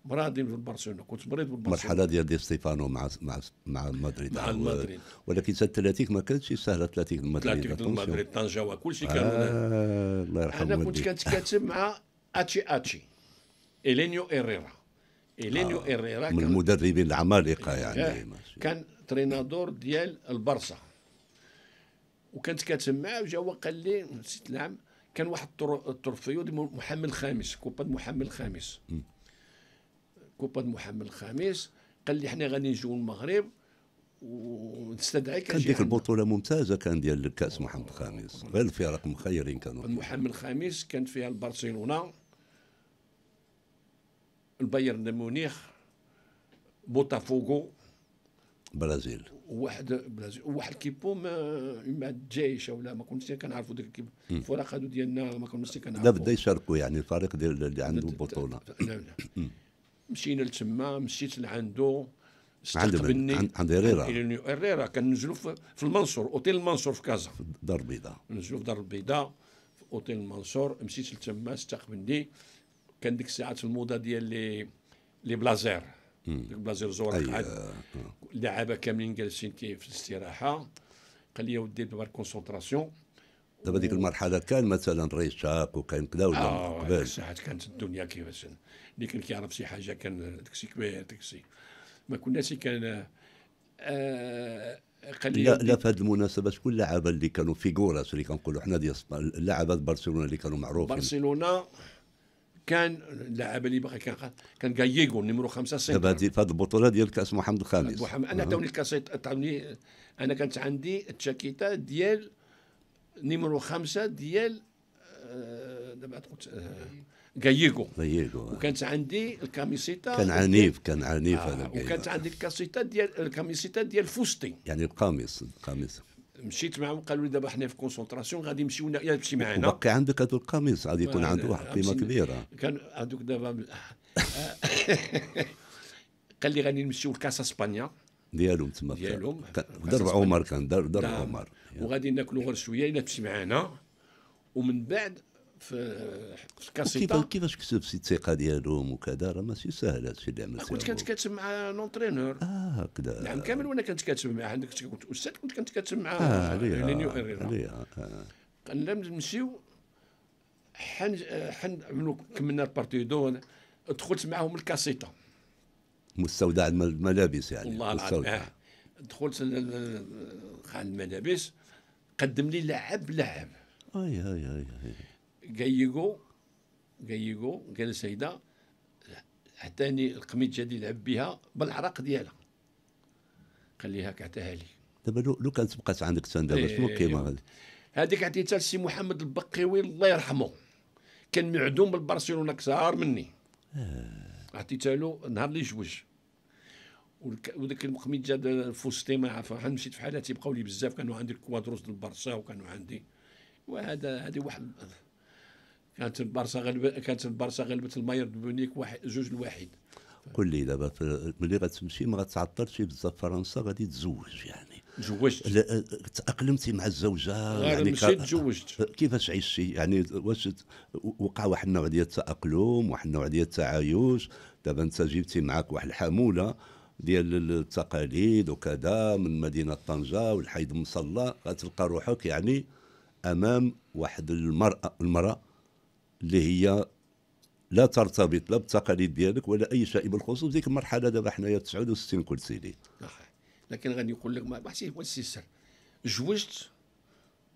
مراضي في البرشلونه كنت مريض بالبرشلونه المرحله ديال دي ستيفانو مع مع مع مدريد مع المدريد ولكن حتى الاتليتيك ما كانتش سهله الاتليتيك المدريد الاتليتيك المدريد طنجه وكلشي آه، كان الله يرحمه انا كنت كنتكاتب مع اتشي اتشي إلينيو إيريرا إلينيو آه إيريرا من المدربين العمالقه يعني آه، كان ترينادور ديال البرصه وكانت كتسمع وجا هو قال لي نسيت العام كان واحد ديال محمد الخامس كوبا محمد الخامس كوبا محمد الخامس قال لي حنا غادي نجيو المغرب ونستدعيك كان ديك البطوله ممتازه كان ديال الكاس محمد الخامس غير الفرق مخيرين كانوا محمد الخامس كان فيها البرشلونه البايرن ميونخ بوتافوغو برازيل واحد برازيل واحد كيبو ما اما الجيش ولا ما كنتش كنعرفوا ديك الكيبو الفرق هادو ديالنا ما كنتش كنعرفوا لا بدا يشاركوا يعني الفريق ديال اللي عنده بطوله [clears throat] مشينا لتما مشيت لعندو استقبلني عند هريرا هريرا كننزلوا في المنصور اوتيل المنصور في كازا في الدار البيضاء نزلوا في الدار البيضاء في اوتيل المنصور مشيت لتما استقبلني كان ديك الساعات الموضه ديال لي لي بلازير بلازير زور أيه. قعد اللعابه آه، آه. كاملين جالسين في الاستراحه قال لي ودي دابا كونسونتراسيون دابا ديك المرحله كان مثلا رئيس شاك وكان كذا ولا آه قبل كانت الدنيا كيفاش اللي كان كيعرف شي حاجه كان داكشي كبير داكشي ما كناش كان آه, آه، لي لا لا في هذه المناسبه شكون اللعابه اللي كانوا فيغوراس اللي كنقولوا حنا ديال اللعابه برشلونه اللي كانوا معروفين برشلونه كان اللاعب اللي باقي كان كان جاييغو نمرو خمسه سنتر دابا هذه هذه البطوله ديال كاس محمد الخامس محمد انا توني الكاسيت توني انا كانت عندي التشاكيته ديال نمرو خمسه ديال آه، دابا قلت آه، جاييغو جاييغو وكانت عندي الكاميسيتا كان عنيف كان عنيف آه. وكانت عندي الكاسيتا ديال الكاميسيتا ديال فوستي يعني القميص القميص مشيت معاهم قالوا لي دابا حنا في كونسونطراسيون غادي نمشيو يا تمشي معنا باقي عندك هذا القميص غادي يكون آه، عنده واحد القيمه آه، كبيره كان هذوك دابا آه. [laughs] قال لي غادي نمشيو لكاسا اسبانيا ديالهم تما ديالهم دار عمر كان درب دار نعم. عمر وغادي ناكلوا غير شويه الا تمشي معنا ومن بعد في كاسيتا كيفاش كتبتي الثقه ديالهم وكذا راه ماشي ساهل هادشي اللي عملتي كنت كنتكاتب مع لونترينور اه هكذا العام كامل وانا كنتكاتب معاه عندك كنت استاذ كنت كنتكاتب معاه اه لينيو اريرا قلنا آه. نمشيو حن حن كملنا البارتي دون دخلت معاهم الكاسيتا مستودع الملابس يعني والله العظيم آه. دخلت عند الملابس قدم لي لعب لعب اي اي اي, أي. قيقو قيقو قال السيده عطاني القميص اللي لعب بها بالعرق ديالها قال لي هاك عطاها لي دابا لو كانت بقات عندك دابا شنو القيمه غادي هذيك عطيتها لسي محمد البقيوي الله يرحمه كان معدوم بالبرشلونه كثار مني آه. عطيتها له نهار اللي جوج وذاك المقميت جا الفوستي ما عرف مشيت في حالاتي بقاو لي بزاف كانوا عندي الكوادروس ديال البرشا وكانوا عندي وهذا هذه واحد كانت البارسا غلب كانت البارسا غلبت الماير بونيك واحد جوج لواحد قول لي دابا ملي غتمشي ما غتعطلش بزاف فرنسا غادي تزوج يعني تزوجت تاقلمتي مع الزوجه يعني مشيت تزوجت كيفاش عشتي يعني واش وقع واحد النوع ديال التاقلم واحد النوع ديال التعايش دابا انت جبتي معك واحد الحموله ديال التقاليد وكذا من مدينه طنجه والحي المصلى غتلقى روحك يعني امام واحد المراه المراه اللي هي لا ترتبط لا بالتقاليد ديالك ولا اي شيء بالخصوص ديك المرحله دابا حنايا 69 كل سيدي لكن غادي نقول لك ما بحثي هو السر جوجت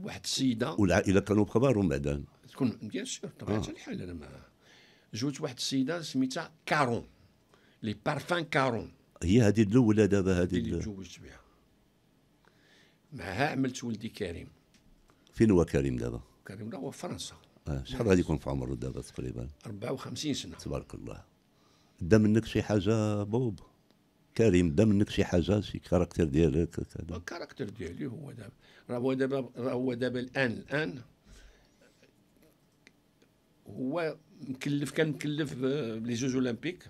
واحد السيده والعائله كانوا بخبارهم بعدا تكون بيان سور طبعا آه. الحال انا ما جوجت واحد السيده سميتها كارون لي بارفان كارون هي هذه الاولى دابا هذه اللي تزوجت بها معها عملت ولدي كريم فين هو كريم دابا؟ كريم راه هو فرنسا آه، شحال غادي يكون في عمره دابا تقريبا 54 سنه تبارك الله دا منك شي حاجه بوب كريم دا منك شي حاجه شي كاركتير ديالك كذا الكاركتير ديالي هو دابا راه هو دابا راه هو دابا الان الان هو مكلف كان مكلف لي جوج اولمبيك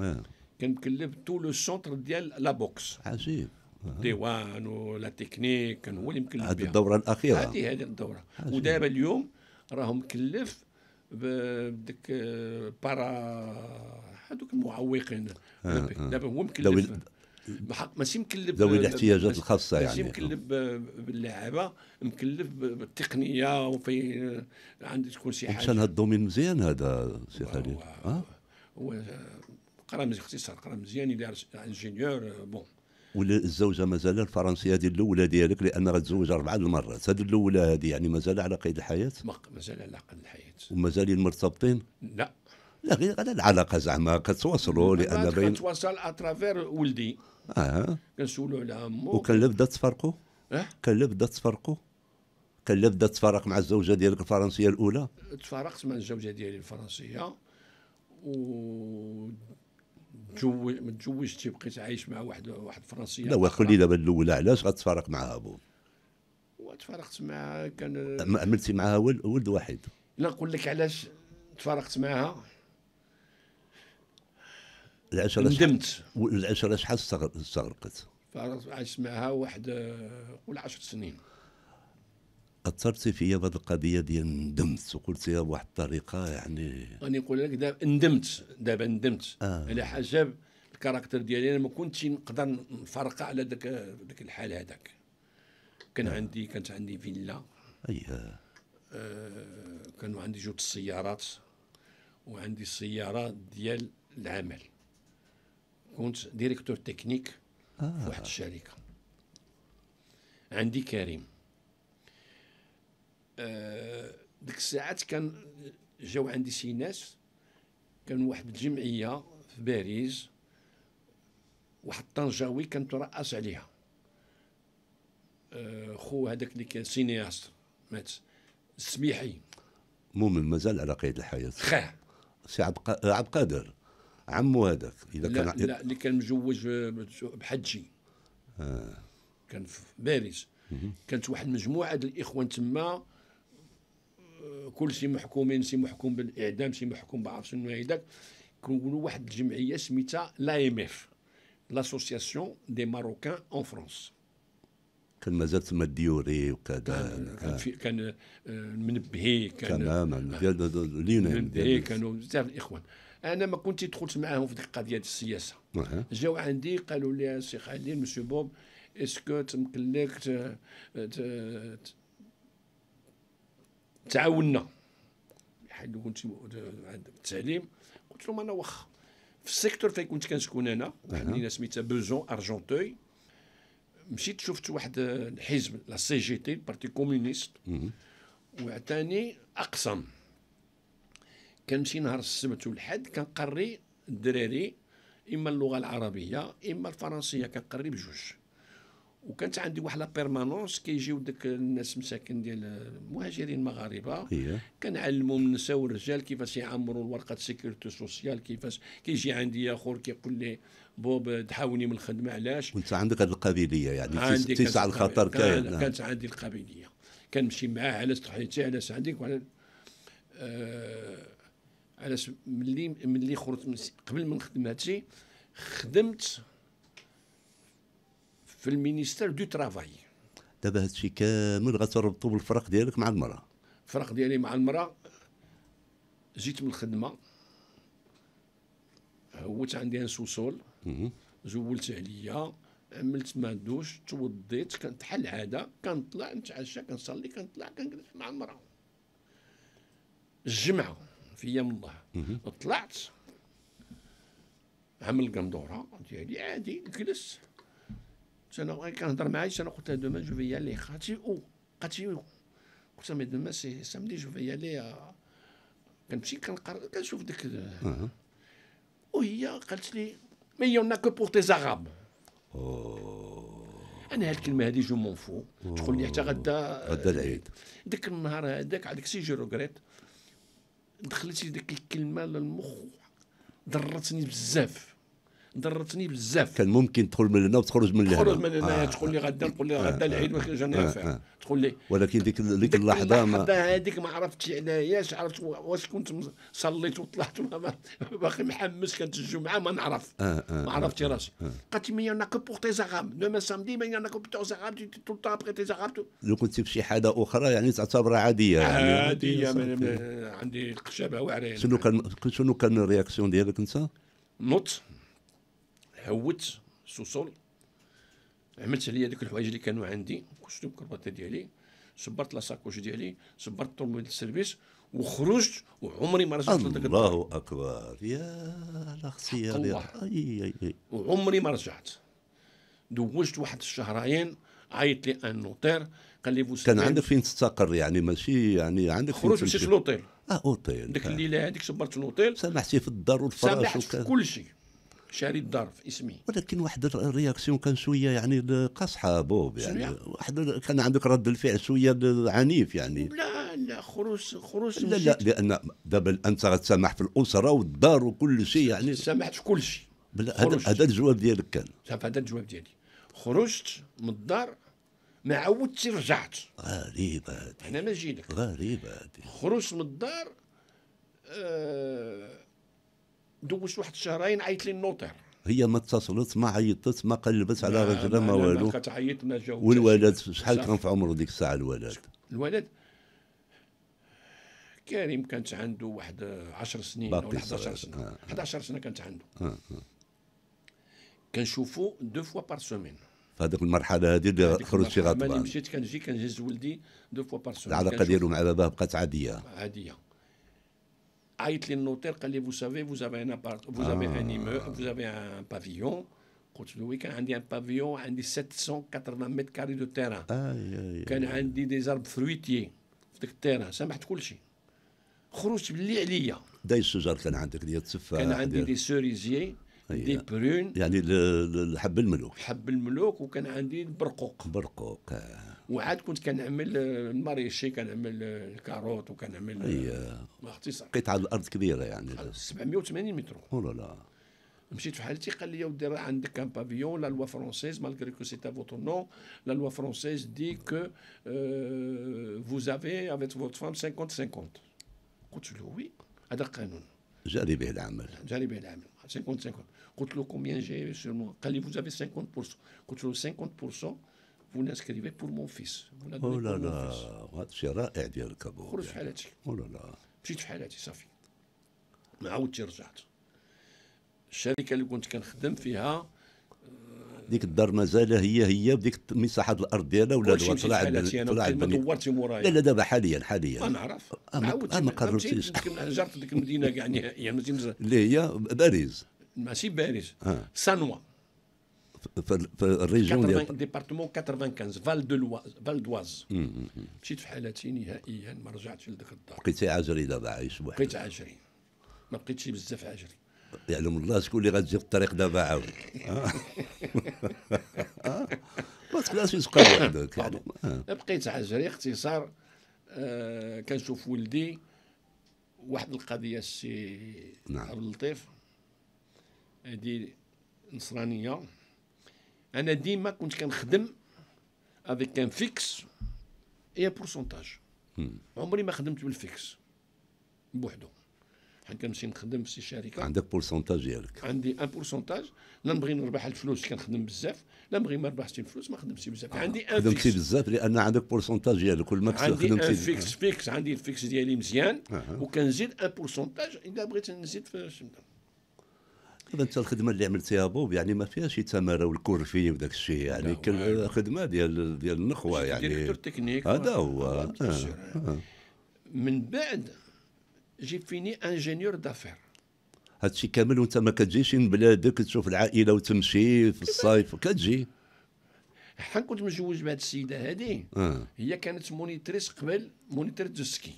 آه. كان مكلف تو لو سونتر ديال لا بوكس عجيب آه. ديوان ولا تكنيك كان هو اللي مكلف هذه الدوره الاخيره هذه هذه الدوره ودابا اليوم راه مكلف بديك آه، بارا هذوك المعوقين آه، آه. دابا هو مكلف بحق ماشي مكلف ذوي الاحتياجات الخاصه يعني ماشي مكلف باللعابه مكلف بالتقنيه وفي عندي تكون شي حاجه مشان هذا الدومين مزيان هذا سي خالد هو قرا اختصار قرا مزيان يدير انجينيور بون والزوجه مازال الفرنسيه هذه الاولى ديالك لان غتزوج اربعه المرات هذه الاولى هذه يعني مازال على قيد الحياه مازال على قيد الحياه ومازالين مرتبطين لا لا غير على العلاقه زعما كتواصلوا لان بين كتواصل اترافير ولدي اه كنسولو على امو وكان بدا تفرقوا اه كان بدا تفرقوا كان بدا تفارق مع الزوجه ديالك الفرنسيه الاولى تفارقت مع الزوجه ديالي الفرنسيه و متجوز ما تجوجتش بقيت عايش مع واحد واحد فرنسيه لا واخا دابا الاولى علاش غتفارق معها ابو وتفارقت معها كان عملتي معها ولد ولد واحد لا نقول لك علاش تفارقت معها العشرة ندمت العشرة شحال استغرقت؟ فارقت عشت معها واحد قول 10 سنين اثرت فيا بهذه القضيه ديال ندمت وقلت لها بواحد الطريقه يعني غادي نقول لك دابا ندمت دابا ندمت آه. على حسب الكاركتر ديالي انا ما كنتش نقدر نفرق على ذاك داك الحال هذاك كان آه. عندي كانت عندي فيلا اييه آه. آه كانوا عندي جوج السيارات وعندي السياره ديال العمل كنت ديريكتور تكنيك آه. في واحد الشركه عندي كريم آه، ديك الساعات كان جاو عندي شي ناس كان واحد الجمعيه في باريس واحد الطنجاوي كان ترأس عليها آه، خو هذاك اللي كان سينياس مات السميحي مؤمن مازال على قيد الحياه خاه سي عبد آه، عبد القادر عمو هذاك اذا كان لا اللي كان مزوج بحجي آه. كان في باريس كانت واحد المجموعه ديال الاخوان تما كل شيء محكومين شي محكوم بالاعدام شي محكوم بعرف شنو هيداك كنقولوا واحد الجمعيه سميتها لا ام اف لاسوسياسيون دي ماروكان اون فرونس كان مازال تما الديوري وكذا كان, كان, في كان آه، منبهي كان تماما آه، آه، ديال اليونان منبهي كانوا بزاف الاخوان انا ما كنت دخلت معاهم في ديك القضيه ديال السياسه جاو عندي قالوا لي سي خليل مسيو بوب اسكو تمكن لك تعاوننا حيت كنت التعليم قلت لهم انا واخا في السيكتور فين كنت كنسكن انا مدينه سميتها بوزون ارجونتوي مشيت شفت واحد الحزب لا سي جي تي البارتي كومونيست وعطاني اقسام كنمشي نهار السبت والحد كنقري الدراري اما اللغه العربيه اما الفرنسيه كنقري بجوج وكانت عندي واحد لابيرمانونس كيجيو ديك الناس مساكن ديال المهاجرين المغاربه كنعلمهم النساء والرجال كيفاش يعمروا الورقه السيكيورتي سوسيال كيفاش كيجي عندي اخر كيقول لي بوب تحاوني من الخدمه علاش وانت عندك هذه القابليه يعني تسع الخطر كاين كانت عندي القابليه كنمشي معاه على صحيتي على عندك وعلى آه، على ملي ملي خرجت من قبل من خدمتي خدمت في المينيستير دو ترافاي دابا هادشي كامل غتربطو بالفرق ديالك مع المراه الفرق ديالي مع المراه جيت من الخدمه هوت عندي ان سوسول زولت عليا عملت ما دوش توضيت كانت بحال العاده كنطلع نتعشى كنصلي كنطلع كنجلس مع المراه الجمعه في ايام الله طلعت عمل قندوره ديالي عادي جلست انا كنهضر معايا انا قلت لها دوما جو في يالي خاتي او قالت لي قلت لها مي دوما سي سامدي جو في يالي كنمشي كنقرا كنشوف ديك وهي قالت لي مي يونا كو بور تي زاراب انا هاد الكلمه هادي جو مون فو تقول لي حتى غدا غدا العيد ديك النهار هذاك عندك سي جو روغريت دخلت لي ديك الكلمه للمخ ضرتني بزاف ضرتني بزاف كان ممكن تدخل من هنا وتخرج من هنا تخرج من هنا آه. تقول لي غدا نقول لي آه. غدا العيد ما كانش انا آه. آه. تقول لي ولكن ديك ديك اللحظه ما اللحظه هذيك ما عرفتش علاش عرفت واش كنت صليت وطلعت باقي محمس كانت الجمعه ما نعرف آه آه ما عرفتش راسي قالت لي انا كو بور تي زغام دوما سامدي ما انا كو بور تي زارام تو ابري تي زارام لو كنت في شي حاله اخرى يعني تعتبرها عاديه يعني عاديه عندي شبه واعره شنو كان شنو كان الرياكسيون ديالك انت؟ نوت هوت السوسول عملت عليا دوك الحوايج اللي كانوا عندي كوستوم كرباطه ديالي صبرت لا ساكوش ديالي صبرت الطوموبيل السيرفيس وخرجت وعمري ما رجعت الله اكبر يا الاخسي يا الله أي أي أي. وعمري ما رجعت دوجت واحد الشهرين عيط لي ان نوتير قال لي كان عندك فين تستقر يعني ماشي يعني عندك خرجت مشيت لوتيل اه اوتيل ديك الليله هذيك صبرت لوتيل سامحتي في الدار والفراش سامحت في كل شيء شاري الدار في اسمي ولكن واحد الرياكسيون كان شويه يعني قاصحه بوب يعني واحد كان عندك رد الفعل شويه عنيف يعني لا لا خروس خروس لا لا لان دابا انت غتسامح في الاسره والدار وكل شيء يعني سامحت في كل شيء هذا هذا الجواب ديالك كان هذا الجواب ديالي خرجت من الدار ما عودتش رجعت غريبه هذه انا ما جيتك غريبه هذه خرجت من الدار آه دوزت واحد الشهرين عيط لي النوطير هي ما اتصلت ما عيطت ما قلبت على رجلها ما والو كتعيط ما والولد شحال كان في عمره ديك الساعه الولد الولد كريم كانت عنده واحد 10 سنين ولا 11 سنه 11 آه، آه. سنه كانت عنده آه،, آه. كنشوفو دو فوا بار سومين في هذيك المرحله هذه اللي خرجت فيها طبعا ملي مشيت كنجي كنجهز ولدي دو فوا بار سومين العلاقه ديالو مع باباه بقات عاديه عاديه عيط لي النوتير قال لي فو سافي فو زافي ان ابارت فو زافي ان ايمو فو زافي ان بافيون قلت له وي كان عندي ان بافيون عندي 780 متر كاري دو تيران كان عندي دي زرب فرويتي في ذاك التيران سامحت كل شيء خرجت باللي عليا داي الشجر كان عندك ديال التفاح كان عندي دي سوريزيي دي برون يعني الحب الملوك حب الملوك وكان عندي البرقوق برقوق وعاد كنت كنعمل آه، الماريشي كنعمل آه، الكاروت وكنعمل آه، إيه. اختصار قطعه الارض كبيره يعني 780 متر او لا لا مشيت في حالتي قال لي ودي راه عندك ان بافيون لا لوا فرونسيز مالغري كو سي فوتر نو لا لوا فرونسيز دي كو فو افي افيك فوت فام 50 50 قلت له وي هذا القانون جاري به العمل جاري به العمل 50 50 قلت له كومبيان جي قال لي فو افي 50% قلت له 50% مناسك اللي بور مون فيس او لا لا هذا الشيء رائع ديالك ابو خرج في حالتي او لا لا مشيت في حالتي صافي ما عاودتش رجعت الشركه اللي كنت كنخدم فيها آه، ديك الدار مازال هي هي بديك مساحه الارض ديالها ولا دو طلع طلع ما دورتي مورايا لا لا دابا حاليا حاليا ما نعرف ما ما قررتيش هجرت ديك المدينه كاع نهائيا اللي هي باريس ماشي باريس آه. سانوا فالريجيون ديال ديبارتمون 95 فال دو فال دواز مشيت في حالتي نهائيا ما رجعتش لذاك الدار بقيتي عاجري دابا عايش بوحدك بقيت عاجري ما بقيتش بزاف عاجري يعلم يعني الله شكون اللي غاتجي في الطريق دابا عاود ما [laughs] آه. [laughs] تقدرش تبقى وحدك يعني. بقيت عاجري آه، اختصار آه، كنشوف ولدي واحد القضيه السي نعم عبد اللطيف هذه نصرانيه انا ديما كنت كنخدم افيك ان فيكس اي بورسونتاج عمري ما خدمت بالفيكس بوحدو حيت كنمشي نخدم في شي شركه عندك بورسونتاج ديالك عندي ان بورسونتاج لا نبغي نربح الفلوس كنخدم بزاف لا نبغي ما ربحتش الفلوس ما خدمتش بزاف آه. عندي ان خدمتي بزاف لان عندك بورسونتاج ديالك كل ما خدمتي عندي ان فيكس فيكس عندي الفيكس ديالي مزيان آه. وكنزيد ان بورسونتاج اذا بغيت نزيد في هذا انت الخدمه اللي عملتيها بوب يعني ما فيهاش تمارة والكرفي وداك الشيء يعني كان خدمه ديال ديال النخوه يعني ديريكتور تكنيك هذا هو آه،, آه. من بعد جي فيني انجينيور دافير هادشي كامل وانت ما كتجيش من بلادك تشوف العائله وتمشي في الصيف كتجي حنا كنت مزوج بهاد السيده هادي آه. هي كانت مونيتريس قبل مونيتر دو سكي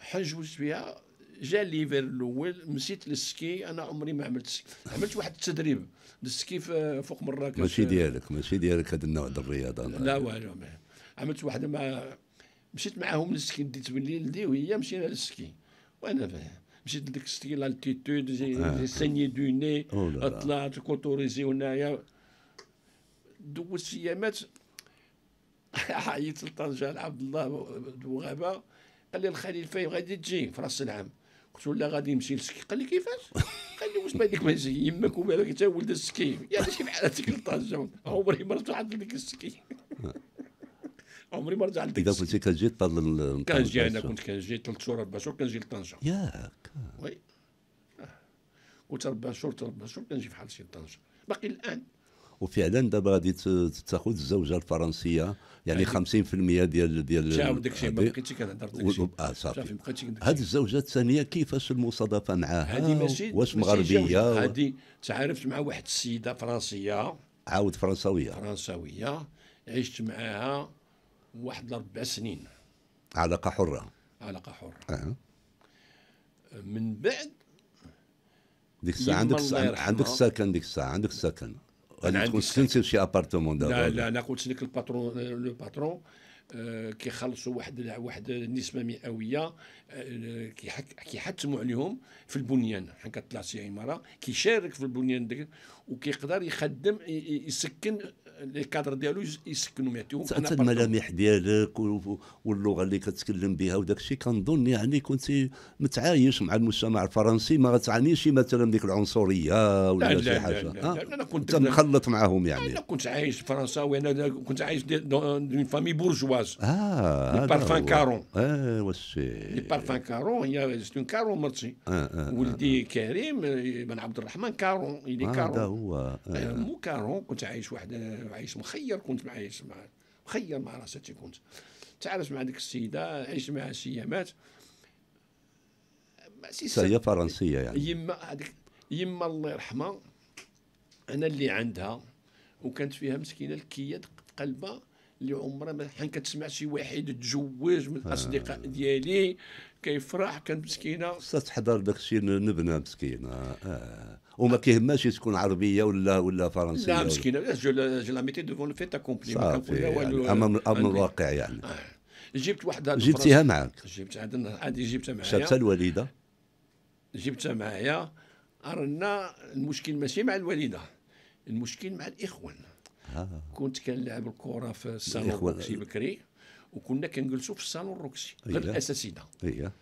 حنا جوجت بها جا ليفر الاول مشيت للسكي انا عمري ما عملت سكي عملت واحد التدريب للسكي فوق مراكش ماشي ديالك ماشي ديالك هذا النوع ديال الرياضه لا والو عملت واحد مع مشيت معاهم للسكي ديت بالليل دي وهي مشينا للسكي وانا فيه. مشيت لديك السكي لالتيتود جي, آه. جي ساني دو ني طلعت كوتوريزي هنايا دوزت ايامات عيطت [laughs] لطنجه لعبد الله بوغابه قال لي الخليل غادي تجي في راس العام قلت له لا غادي نمشي للسكي قال لي كيفاش؟ قال لي واش بهذيك يجي يمك ومالك حتى ولد السكي يعني شي بحال هذيك لطنجه عمري ما رجعت لديك السكي [laughs] عمري ما رجعت عند اذا كنت كنجي طال كنجي انا كنت كنجي ثلاث شهور اربع آه. شهور كنجي لطنجه ياك وي كنت اربع شهور اربع شهور كنجي بحال شي طنجه باقي الان وفعلا دابا غادي تاخذ الزوجه الفرنسيه يعني 50% ديال ديال شعب داك الشيء ما بقيتش كنهضر داك الشيء اه صافي هذه الزوجه الثانيه كيفاش المصادفه معاها هذه ماشي واش مغربيه هذه تعرفت مع واحد السيده فرنسيه عاود فرنساويه فرنساويه عشت معاها واحد الاربع سنين علاقه حره علاقه حره أه. من بعد ديك الساعه عندك عندك السكن ديك الساعه عندك السكن غادي تكون سكنتي شي ابارتمون دابا لا لا انا قلت لك الباترون لو باترون كيخلصوا واحد واحد النسبه مئويه كيحتموا عليهم في البنيان حنا شي عماره كيشارك في البنيان وكيقدر يخدم يسكن لي كادر ديالو يسكنوا ما يعطيهم انت الملامح ديالك واللغه اللي كتكلم بها وداك الشيء كنظن يعني كنت متعايش مع المجتمع الفرنسي ما غتعانيش مثلا ديك العنصريه ولا لا شي حاجه لا لا, لا, لا انا كنت مخلط معاهم يعني انا كنت عايش في فرنسا وانا كنت عايش دون فامي بورجواز اه بارفان كارون اه لي بارفان كارون هي ستون كارون مرتي آه آه ولدي آه كريم بن عبد الرحمن كارون آه كارون آه، هذا هو مو كارون كنت عايش واحد عايش مخير كنت عايش مع مخير مع راساتي كنت تعرفت مع ديك السيده عشت معها شي ايامات هي فرنسيه يعني يما هذيك يما الله يرحمها انا اللي عندها وكانت فيها مسكينه الكيات قلبها اللي عمرها ما حين كتسمع شي واحد تزوج من الاصدقاء آه. ديالي كيفرح كانت مسكينه تحضر داك الشيء نبنى مسكينه آه. وما كيهماش تكون عربيه ولا ولا فرنسيه لا مسكينه جو لا ميتي ديفون فيت اكومبلي ما كنقول والو امام الامر الواقع يعني آه. جبت واحده جبتيها معاك جبت عادي جبتها معايا شابتها الوالده جبتها معايا ارنا المشكل ماشي مع الوالده المشكل مع الاخوان آه. كنت كنلعب الكره في الصالون الروكسي بكري وكنا كنجلسوا في الصالون الروكسي غير الاساسيده إيه.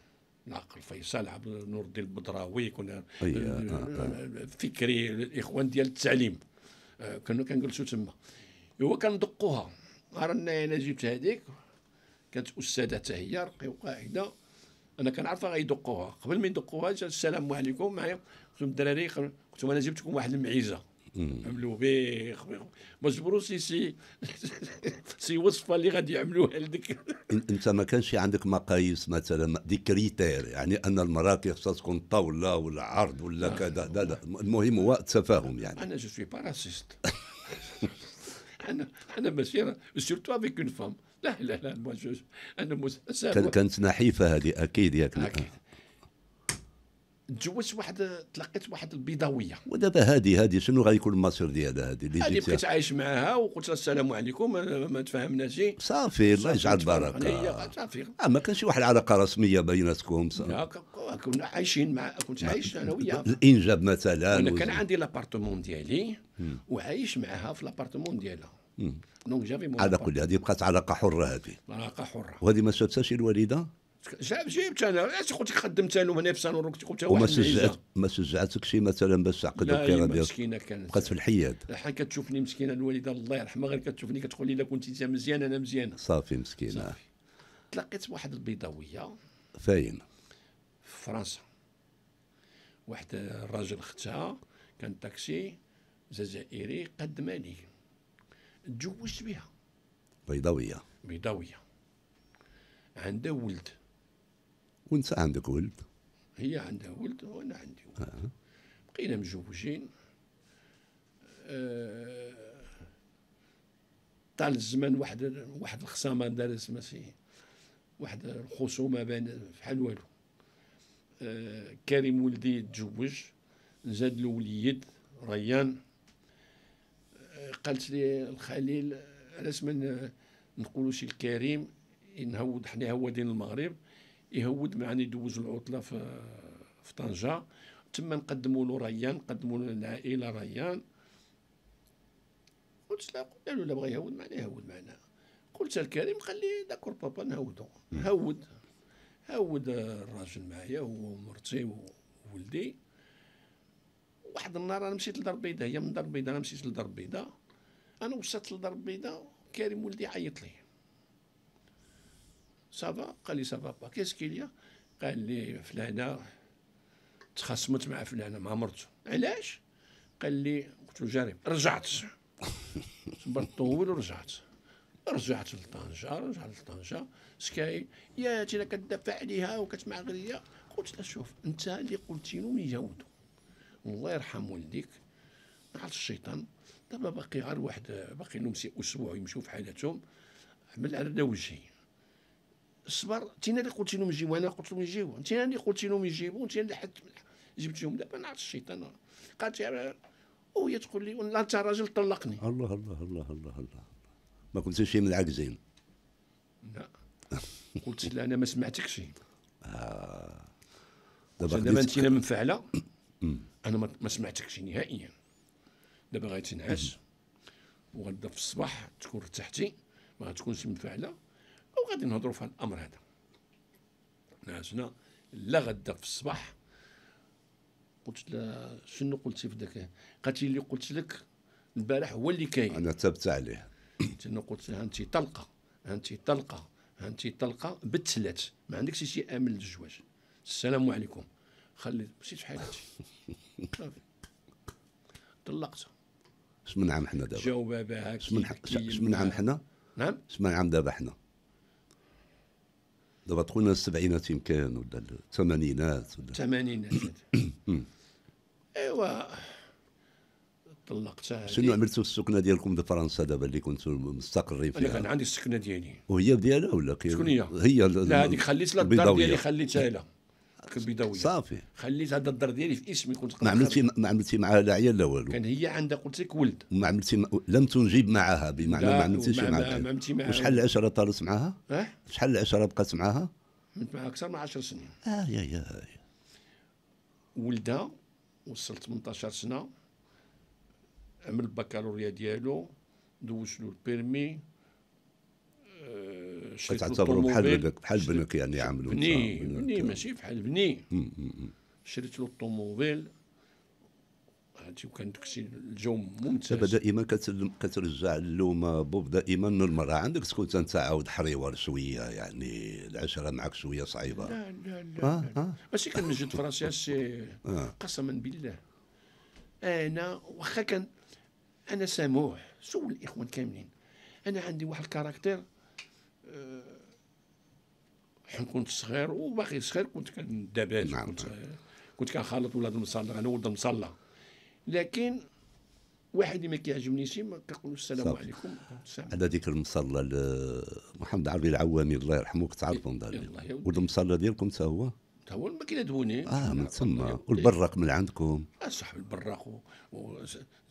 ناقل فيصل عبد نور الدين البدراوي كنا آه، آه، آه. فكري الاخوان ديال التعليم كنا كنجلسوا تما هو كندقوها نهار انا جبت هذيك كانت استاذه حتى هي رقي وقاعده انا كنعرفها غيدقوها قبل ما يدقوها السلام عليكم معايا قلت لهم الدراري قلت لهم انا جبت لكم واحد المعيزه عملوا به ما جبروش شي [laughs] شي وصفه اللي غادي يعملوها لديك انت ما كانش عندك مقاييس مثلا دي كريتير يعني ان المراه خصها تكون طاوله ولا عرض ولا آه. كذا لا لا المهم هو التفاهم يعني انا جو سوي باراسيست انا انا ماشي سيرتو افيك اون فام لا لا لا انا كانت نحيفه هذه اكيد ياك اكيد آه. تزوجت واحد تلقيت واحد البيضاويه ودابا هذه هذه شنو غيكون المصير ديالها هذه اللي هذه بقيت عايش معاها وقلت لها السلام عليكم ما تفاهمناش صافي الله يجعل البركه صافي اه ما كانش واحد العلاقه رسميه بيناتكم صافي كنا عايشين مع كنت عايش انا وياها الانجاب مثلا انا كان عندي لابارتمون ديالي وعايش معاها في لابارتمون ديالها دونك جافي على كل هذه بقات علاقه حره هذه علاقه حره وهذه ما سابتهاش الوالده جاب جيبت انا علاش قلت لك خدمت له هنا في سانوروك قلت وما شجعت ما شجعتك شي مثلا باش تعقدوك لا مسكينه كانت بقات في الحياد الحين كتشوفني مسكينه الوالده الله يرحمها غير كتشوفني كتقول لي الا كنت انت مزيان انا مزيانه صافي مسكينه صافي. تلاقيت بواحد البيضاويه فاين في فرنسا واحد الراجل اختها كان تاكسي جزائري قدم لي تزوجت بها بيضاويه بيضاويه عندها ولد وانت عندك ولد هي عندها ولد وانا عندي ولد آه. بقينا مزوجين آه طال الزمن واحد واحد الخصامه دار ماشي واحد الخصومه بين بحال والو آه كريم ولدي تزوج زاد له وليد ريان آه، قالت لي الخليل علاش ما نقولوش الكريم نهود حنا دين المغرب يهود من عندي يدوز العطله في في طنجه تما نقدموا له ريان نقدموا له العائله ريان قلت له قلنا له لا بغى يهود معنا يهود معنا قلت الكريم قال لي داكور بابا نهودو هود هود الراجل معايا هو ومرتي وولدي واحد النهار انا مشيت لدار البيضاء هي من دار البيضاء انا مشيت لدار البيضاء انا وصلت لدار البيضاء كريم ولدي عيط لي سافا قال لي سافا با كيس كيليا قال لي فلانه تخاصمت مع فلانه مع مرته علاش قال لي قلت له جرب رجعت صبرت طول ورجعت رجعت لطنجة رجعت لطنجة سكاي يا تي تينا كدافع عليها وكتمعغرية قلت له شوف انت اللي قلتي لهم يجاودوا الله يرحم والديك نعرف الشيطان دابا باقي غير واحد باقي لهم شي اسبوع يمشوا في حالتهم عمل على وجهي الصبر انت اللي قلتي لهم يجيبوا انا قلت لهم يجيبوا انت اللي قلتي لهم يجيبوا انت اللي حد جبتيهم دابا نعرف الشيطان قالت وهي تقول لي انت راجل طلقني الله الله الله الله الله ما كنتش شي من العاكزين لا قلت لها انا ما سمعتكش آه. دابا دابا انت منفعله انا ما سمعتكش نهائيا دابا غادي تنعس وغدا في الصباح تكون ارتحتي ما غتكونش منفعله وغادي نهضروا في الامر هذا نعسنا لا غدا في الصباح قلت لها شنو قلتي في ذاك قالت لي اللي قلت لك البارح هو اللي كاين انا تبت عليه شنو قلت لها انت طلقه انت طلقه انت طلقه بتلات ما عندكش شي امل للزواج السلام عليكم خلي مشيت في حياتي صافي [laughs] اش شمن عام حنا دابا جاوبها بها اش شمن عام حنا نعم شمن عام دابا حنا دابا تقولنا السبعينات يمكن ولا الثمانينات ولا الثمانينات [clears throat] ايوا طلقتها شنو عملتوا السكنه ديالكم فرنسا دابا اللي كنتوا مستقرين فيها؟ انا كان عندي السكنه ديالي وهي ديالها ولا كاين؟ شكون هي؟ هي لا هذيك خليت لها الدار ديالي خليتها لها كبيداوية صافي خليت هذا الدار ديالي في اسمي كنت ما عملتي ما عملتي معها لا عيال لا والو كان هي عندها قلت لك ولد ما عملتي م... لم تنجب معها بمعنى ما عملتيش معها ما عملتي معها وشحال العشره طالت معها؟ أه؟ شحال العشره بقات معها؟ كنت معها اكثر من 10 سنين اه يا يا ولدها وصل 18 سنه عمل البكالوريا ديالو دوز له البيرمي أه شريت بحال بنك بحال بنك يعني يعملوا بني بني ماشي يعني. بحال بني شريت له الطوموبيل هادشي وكان داكشي الجو ممتاز دابا دائما كترجع اللوم بوب دائما للمراه عندك تكون انت عاود حريور شويه يعني العشره معك شويه صعيبه لا لا لا, آه، لا. آه. ماشي كان من في راسي هادشي آه. قسما بالله انا واخا كان انا سموح سول الاخوان كاملين انا عندي واحد الكاركتير آه، حين كنت صغير وباقي صغير كنت كندباج نعم. كنت كنت كنخالط ولاد المصلى انا ولد المصلى لكن واحد اللي ما كيعجبنيش ما كنقول السلام صح. عليكم هذا ذكر المصلى محمد عربي العوامي الله يرحمه كنت عارفه إيه، الله ولد المصلى ديالكم حتى هو هو الماكينه دهوني اه من تما والبراق من عندكم اه صح البراق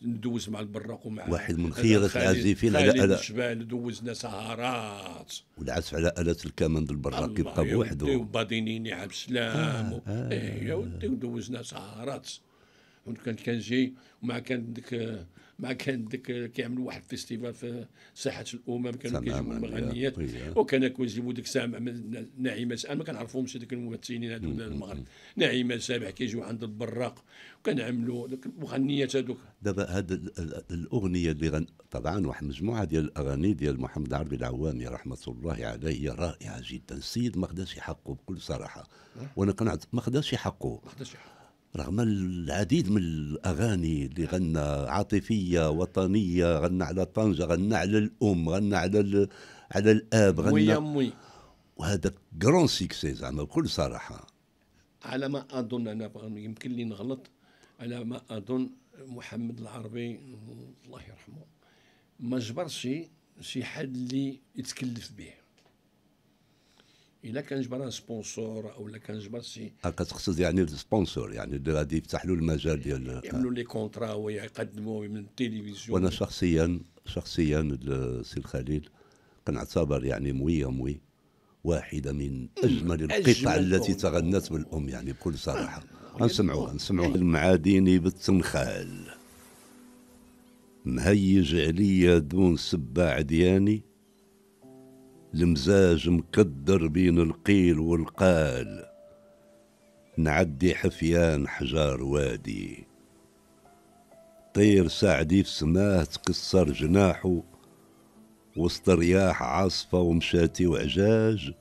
وندوز مع البراق ومع واحد من خيرة العازفين على آلة الشبال دوزنا سهرات والعزف على آلة الكمان البراق يبقى بوحده وبادينيني عبد نعم السلام آه آه إيه، يا ودي ودوزنا سهرات كان كان جاي ومع كان ديك مع كان ديك كيعملوا واحد الفيستيفال في ساحه الامم كانوا كيجيبوا المغنيات وكان كيجيبوا ديك الساعه نعيمه انا ما كنعرفهمش هذوك الممثلين هذوك المغرب نعيمه سابع كيجيو عند البراق وكنعملوا ديك المغنيات هذوك دابا هذه الاغنيه اللي غن... طبعا واحد مجموعه ديال الاغاني ديال محمد عربي العواني رحمه الله عليه رائعه جدا السيد ما خداش حقه بكل صراحه أه. وانا قنعت ما خداش حقه ما خداش حقه رغم العديد من الاغاني اللي غنى عاطفيه وطنيه غنى على طنجه غنى على الام غنى على على الاب غنى وي وي وهذا كرون سيكسي زعما بكل صراحه على ما اظن انا يمكن لي نغلط على ما اظن محمد العربي الله يرحمه ما جبرش شي حد اللي يتكلف به الا كان جبر سبونسور او الا كان جبر شي كتقصد يعني السبونسور يعني اللي غادي يفتح له المجال ديال يعملوا لي كونترا ويقدموا من التلفزيون وانا شخصيا شخصيا السي الخليل كنعتبر يعني موي موي واحده من اجمل القطع التي تغنت بالام يعني بكل صراحه آه، غنسمعوها نسمعوها المعاديني بالتنخال مهيج عليا دون سباع دياني المزاج مكدر بين القيل والقال نعدي حفيان حجار وادي طير سعدي في سماه تكسر جناحه وسط رياح عاصفة ومشاتي وعجاج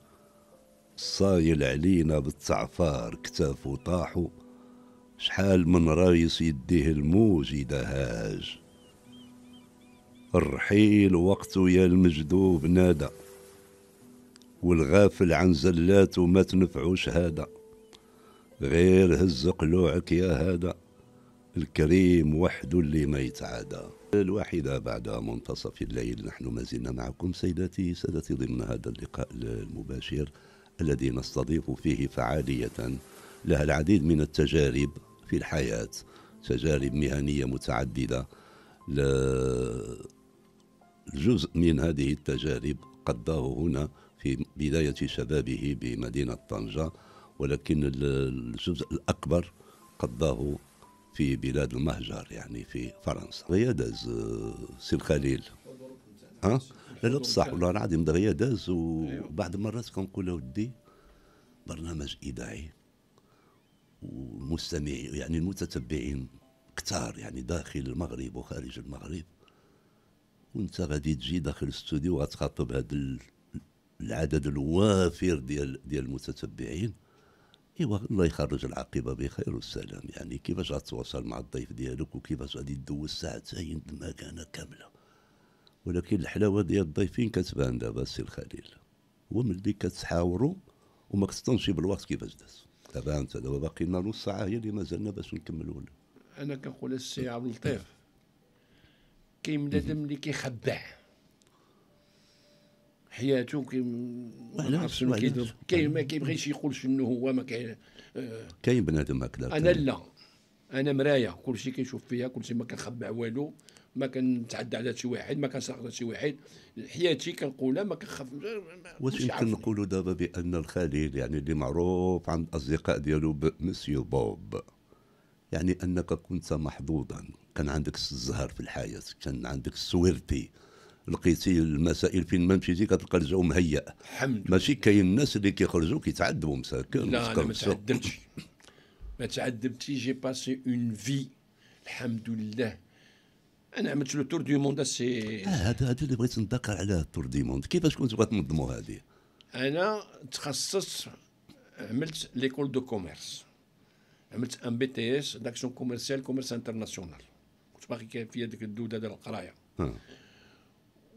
صايل علينا بالتعفار كتاف طاحو شحال من رايس يديه الموج يدهاج الرحيل وقته يا المجدوب نادى والغافل عن زلات ما تنفعوش هذا غير هز قلوعك يا هذا الكريم وحده اللي ما يتعادى الواحدة بعد منتصف الليل نحن ما زلنا معكم سيداتي سادتي ضمن هذا اللقاء المباشر الذي نستضيف فيه فعالية لها العديد من التجارب في الحياة تجارب مهنية متعددة جزء من هذه التجارب قضاه هنا في بداية شبابه بمدينة طنجة ولكن الجزء الأكبر قضاه في بلاد المهجر يعني في فرنسا غيا داز آه، سي الخليل ها لا لا بصح والله العظيم غيا داز وبعض المرات كنقول يا ودي برنامج إذاعي والمستمعين يعني المتتبعين كتار يعني داخل المغرب وخارج المغرب وانت غادي تجي داخل الاستوديو وغتخاطب هذا العدد الوافر ديال ديال المتتبعين ايوا الله يخرج العاقبه بخير والسلام يعني كيفاش غتواصل مع الضيف ديالك وكيفاش غادي دوز ساعتين المكانه كامله ولكن الحلاوه ديال الضيفين كتبان دابا السي الخليل هو ملي كتحاوروا وما كتستنش بالوقت كيفاش داز دابا انت دابا باقي لنا نص ساعه هي اللي مازلنا باش نكملوا انا كنقول السي عبد اللطيف كاين بنادم اللي كيخدع حياته كيم كاين ما كيبغيش يقول شنو هو ما كاين آه كاين بنادم هكذا انا لا انا مرايه كلشي كيشوف فيها كلشي ما كنخبع والو ما كنتعدى على شي واحد ما كنسرق على شي واحد حياتي كنقولها ما كنخاف واش يمكن نقولوا دابا بان الخليل يعني اللي معروف عند الاصدقاء ديالو بمسيو بوب يعني انك كنت محظوظا كان عندك الزهر في الحياه كان عندك السويرتي لقيتي المسائل فين ما مشيتي كتلقى الجو مهيأ الحمد ماشي كاين الناس اللي كيخرجوا كيتعذبوا مساكن لا انا ما تعذبتش ما تعذبتش جي باسي اون في الحمد لله انا عملت لو تور دي موند سي اه هذا هذا اللي بغيت نتذكر على تور دي موند كيفاش كنت بغيت تنظموا هذه انا تخصصت عملت ليكول دو كوميرس عملت ان بي تي اس داكسيون كوميرسيال كوميرس انترناسيونال كنت باقي كان فيا هذيك الدوده ديال القرايه آه.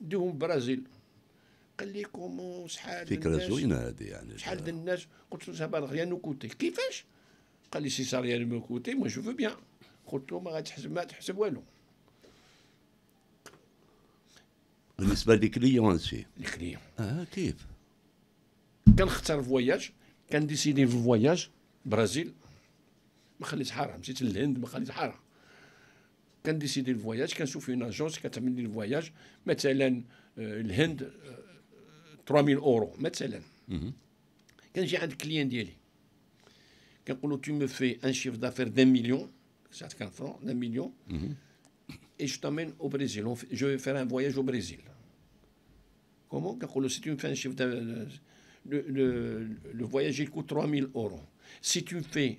ديهم برازيل قال لي كومون شحال فكره زوينه هذه يعني شحال الناس قلت له سافا ريان كوتي كيفاش قال لي سي سا ريان كوتي مو جو فو بيان قلت له ما غاتحسب ما تحسب والو بالنسبه للكليون انسي الكليون اه كيف كنختار فواياج كنديسيدي في فواياج برازيل ما خليت حاره مشيت للهند ما خليت حاره quand le voyage, quand je suis une agence, qui a terminé le voyage, metzelen euh, le 3 3000 euh, euros, l'un mhm. Quand j'ai un client diéli, quand tu me fais un chiffre d'affaires d'un million, ça te franc, d'un million, mhm. et je t'emmène au Brésil, je vais faire un voyage au Brésil. Comment? Quand tu me fais un chiffre d'affaires... le voyage il coûte 3000 euros. Si tu me fais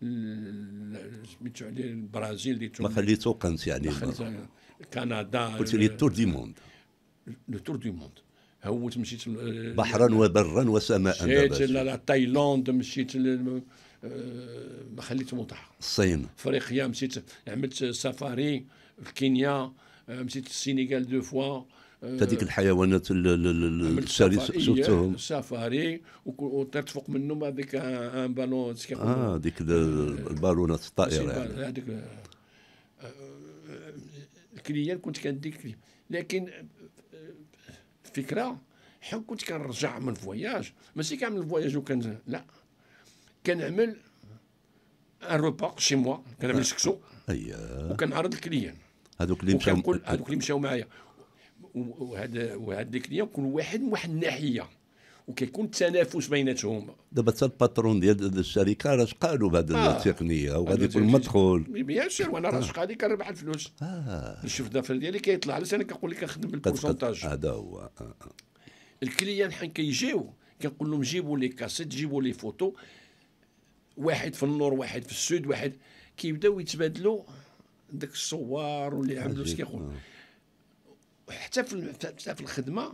سميتو عليه البرازيل اللي ما خليتو قنت يعني, يعني كندا قلت لي التور دي موند لو تور دي موند هوت مشيت بحرا وبرا وسماء مشيت لتايلاند مشيت آه، ما خليت مطح الصين افريقيا مشيت عملت سفاري في كينيا آه، مشيت السينيغال دو فوا هذيك آه، الحيوانات شفتهم سفاري السفاري فوق منهم هذيك ان آه، بالون اه هذيك آه، البالونات الطائره يعني هذيك الكليان كنت كندير كلي لكن فكره حين كنت كنرجع من فواياج ماشي كنعمل فواياج وكان لا كنعمل ان روبا شي موا كنعمل سكسو اييه وكنعرض الكليان هذوك اللي مشاو هذوك اللي مشاو معايا وهاد وهذا الكليه كل واحد من واحد الناحيه وكيكون التنافس بيناتهم دابا حتى الباترون ديال الشركه راه قالوا بهذه آه. التقنيه وغادي يكون مدخول بيان سور وانا راه شقالي كنربح الفلوس آه. آه. الشفدافر ديالي كيطلع علاش انا كنقول لك كنخدم بالبورسونتاج هذا هو آه،, آه. الكليان حين كيجيو كنقول لهم جيبوا لي كاسيت جيبوا لي فوتو واحد في النور واحد في السود واحد كيبداو يتبادلوا داك الصور واللي عملوا كيقول وحتى في حتى في الخدمه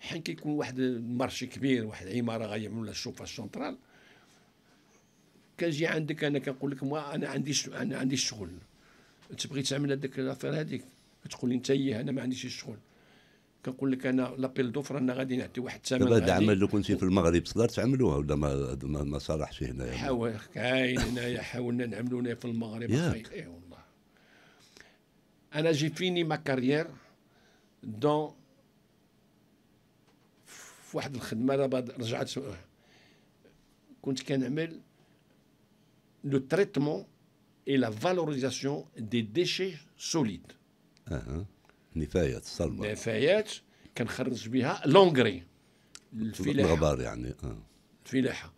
حين كيكون واحد مارشي كبير واحد العماره غيعملوا لها الشوفا الشنطرال كنجي عندك انا كنقول لك ما انا عندي انا عندي الشغل تبغي تعمل هذيك الافير هذيك كتقول لي انت إيه، انا ما عنديش الشغل كنقول لك انا لابيل دوفر انا غادي نعطي واحد الثمن دابا العمل لو كنتي في المغرب تقدر تعملوها ولا ما ما, ما صالحش هنايا حاول كاين هنايا حاولنا نعملوا في المغرب اي والله انا جي فيني ما كارير دون في واحد الخدمه رجعت كنت كنعمل لو تريتمون اي لا فالوريزاسيون دي ديشي سوليد اها نفايات صلبه نفايات كنخرج بها لونغري الفلاحه الغبار يعني اه الفلاحه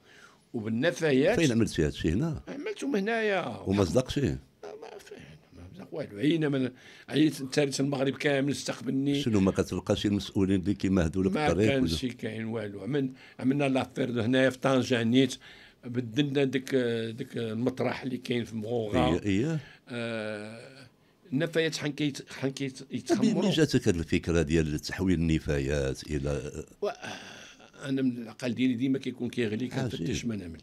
وبالنفايات فين عملت في هذا الشيء هنا؟ عملتهم هنايا وما صدقش والو عينا من عيت الثالث المغرب كامل استقبلني شنو ما كتلقاش المسؤولين اللي كيما هذو لك الطريق ما كانش كاين والو عملنا عملنا لافير هنايا في طنجه نيت بدلنا ديك ديك المطرح اللي كاين في مغوغا ايه ايه النفايات شحال كي شحال كيتخمروا منين جاتك هذه الفكره ديال تحويل النفايات الى و... آه، انا من العقل ديالي ديما كيكون كيغلي كنفتش آه، ما نعمل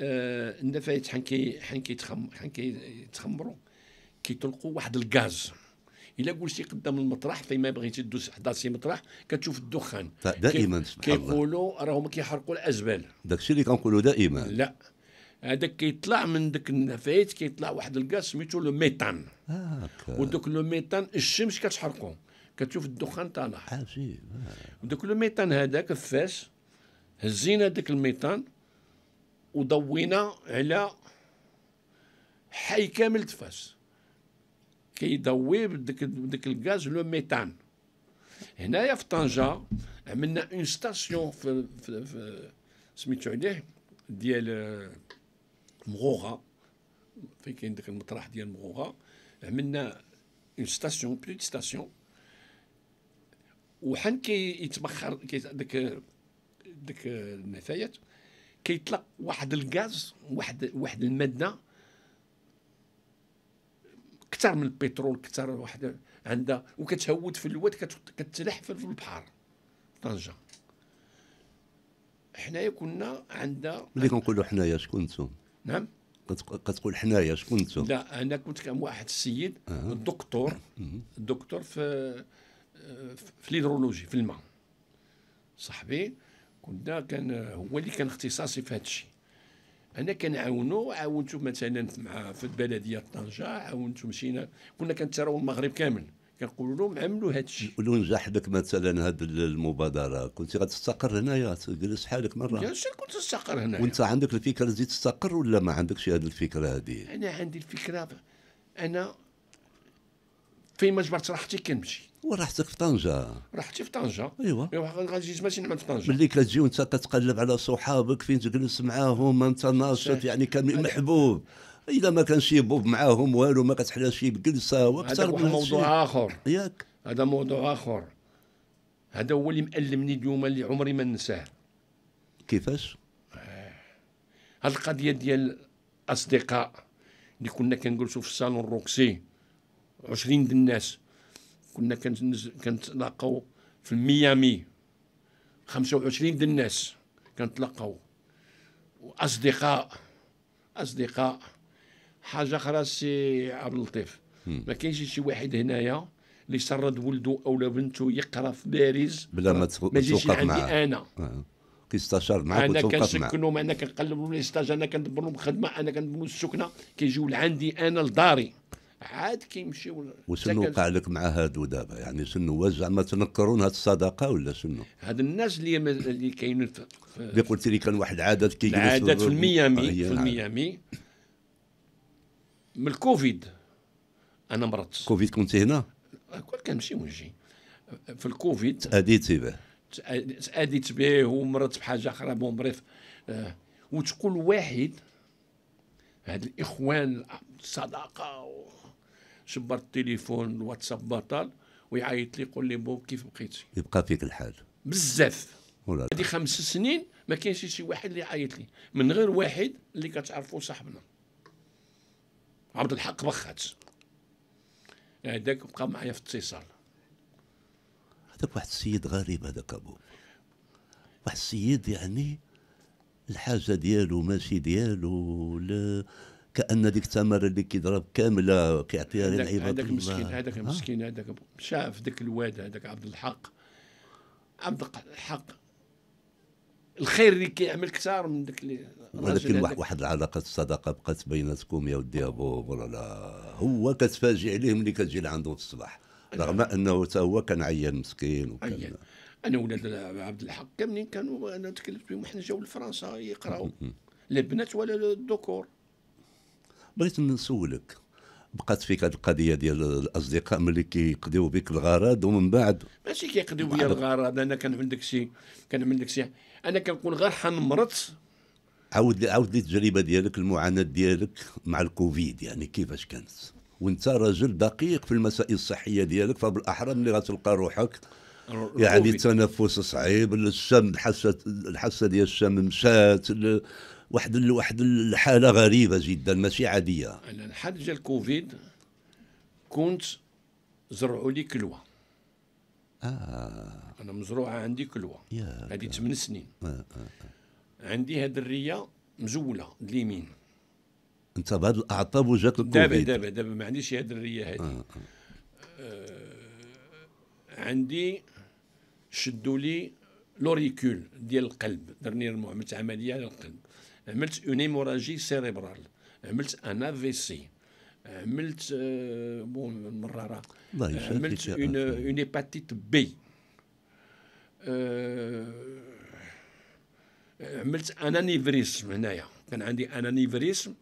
آه النفايات شحال كي شحال كيتخمروا كيطلقوا واحد الغاز الا قلتي قدام المطرح فيما بغيتي تدوس حدا شي مطرح كتشوف الدخان دائما كيقولوا راهم كيحرقوا الازبال داكشي اللي كنقولوا دائما لا هذاك كيطلع من ديك النفايات كيطلع واحد الغاز سميتو لو ميتان آه ودوك لو ميتان الشمس كتحرقو كتشوف الدخان طالع عجيب آه. ودوك لو ميتان هذاك فاس هزينا داك الميتان وضوينا على حي كامل تفاس كيضوي يضوي بدك بدك الغاز لو ميتان هنايا في طنجه عملنا اون ستاسيون في, في, في سميتو عليه ديال آه، مغوغه فين كاين داك المطرح ديال مغوغه عملنا اون ستاسيون بليت ستاسيون وحن كي يتبخر كي داك داك النفايات كيطلق واحد الغاز واحد واحد الماده اكثر من البترول اكثر واحد عندها وكتهود في الواد كتلحفل في البحر طنجه حنايا كنا عندها ملي كنقولوا حنايا شكون نتوما نعم كتقول حنايا شكون نتوما لا انا كنت كان واحد السيد الدكتور الدكتور في في الهيدرولوجي في الماء صاحبي كنا كان هو اللي كان اختصاصي في هذا الشيء انا كنعاونو عاونتو مثلا مع في البلديه طنجه عاونتو مشينا كنا كنتراو المغرب كامل كنقولوا لهم عملوا هذا الشيء نجح لك مثلا هذه المبادره كنت غتستقر هنايا تجلس حالك مره بيان كنت استقر هنا وانت عندك الفكره تزيد تستقر ولا ما عندكش هذه الفكره هذه انا عندي الفكره انا فين ما جبرت راحتي كنمشي وراحتك في طنجه راحتي في طنجه ايوا ايوا غادي ماشي نعمل في طنجه ملي كتجي وانت كتقلب على صحابك فين تجلس معاهم انت ناشط يعني كان محبوب الا ما كان شي بوب معاهم والو ما كتحلاش شي بجلسه واكثر من موضوع اخر ياك هذا موضوع اخر هذا هو اللي مألمني اليوم اللي عمري ما ننساه كيفاش هاد القضيه ديال الاصدقاء اللي كنا كنجلسوا في الصالون روكسي 20 الناس كنا تلاقاو في ميامي 25 كانت تلاقاو واصدقاء اصدقاء حاجه اخرى سي عبد اللطيف ما كاينش شي واحد هنايا اللي سرد ولده او بنته يقرا في باريس بلا ما تجيش عندي معاه. انا آه. كيستشار معاك انا كنسكنهم انا كنقلب لي ستاج انا كندبر لهم انا كندبر لهم السكنه كيجيو لعندي انا لداري عاد كيمشيو وشنو وقع لك مع هادو دابا يعني شنو زعما تنكرون هاد الصداقه ولا شنو؟ هاد الناس اللي اللي كاينين اللي قلت لي كان واحد عدد كيجلس العدد في الميامي آه، في الميامي من الكوفيد انا مرضت كوفيد كنت هنا؟ كنت كنمشي ونجي في الكوفيد تاديت به تأديت به ومرضت بحاجه اخرى بون بريف آه. وتقول واحد هاد الاخوان الصداقه شبر التليفون الواتساب بطل ويعيط لي يقول لي بو كيف بقيتي يبقى فيك الحال بزاف هذه خمس سنين ما كاينش شي واحد اللي عيط لي من غير واحد اللي كتعرفوا صاحبنا عبد الحق بخات هذاك بقى معايا في اتصال هذاك واحد السيد غريب هذاك ابو واحد السيد يعني الحاجه ديالو ماشي ديالو كان ديك التمر اللي كيضرب كامله كيعطيها للعباد هذاك المسكين هذاك المسكين هذاك شاف ذاك الواد هذاك عبد الحق عبد الحق الخير اللي كيعمل كثار من ذاك اللي ولكن واحد العلاقه الصداقه بقات بيناتكم يا ودي ابو ولا هو كتفاجئ عليه ملي كتجي لعنده في الصباح رغم انه حتى هو كان عيان مسكين وكان عيان. انا ولاد عبد الحق كاملين كانوا انا تكلمت بهم حنا جاو لفرنسا يقراو لا البنات ولا الذكور بغيت نسولك بقات فيك هذه القضيه ديال الاصدقاء ملي كيقضيو بك الغرض ومن بعد ماشي كيقضيو بيا الغرض انا كان عندك داكشي كان عندك داكشي انا كنقول غير حنمرض عاود لي عاود لي التجربه ديالك المعاناه ديالك مع الكوفيد يعني كيفاش كانت وانت راجل دقيق في المسائل الصحيه ديالك فبالاحرى ملي غتلقى روحك يعني التنفس صعيب الشم الحاسه الحاسه ديال الشم مشات واحد واحد الحاله غريبه جدا ماشي عاديه انا الحاله ديال الكوفيد كنت زرعوا لي كلوه اه انا مزروعه عندي كلوه هذه 8 سنين آه،, آه آه عندي هاد الريه مزوله اليمين انت بهاد الاعطاب وجات الكوفيد دابا دابا دابا ما عنديش هاد الريه هذه آه،, آه آه. عندي شدوا لي لوريكول ديال القلب درني عملت عمليه على القلب عملت اون هيموراجي سيريبرال عملت ان افي سي عملت آه، بون المراره عملت اون اون هيباتيت بي عملت انانيفريسم هنايا كان عندي انانيفريسم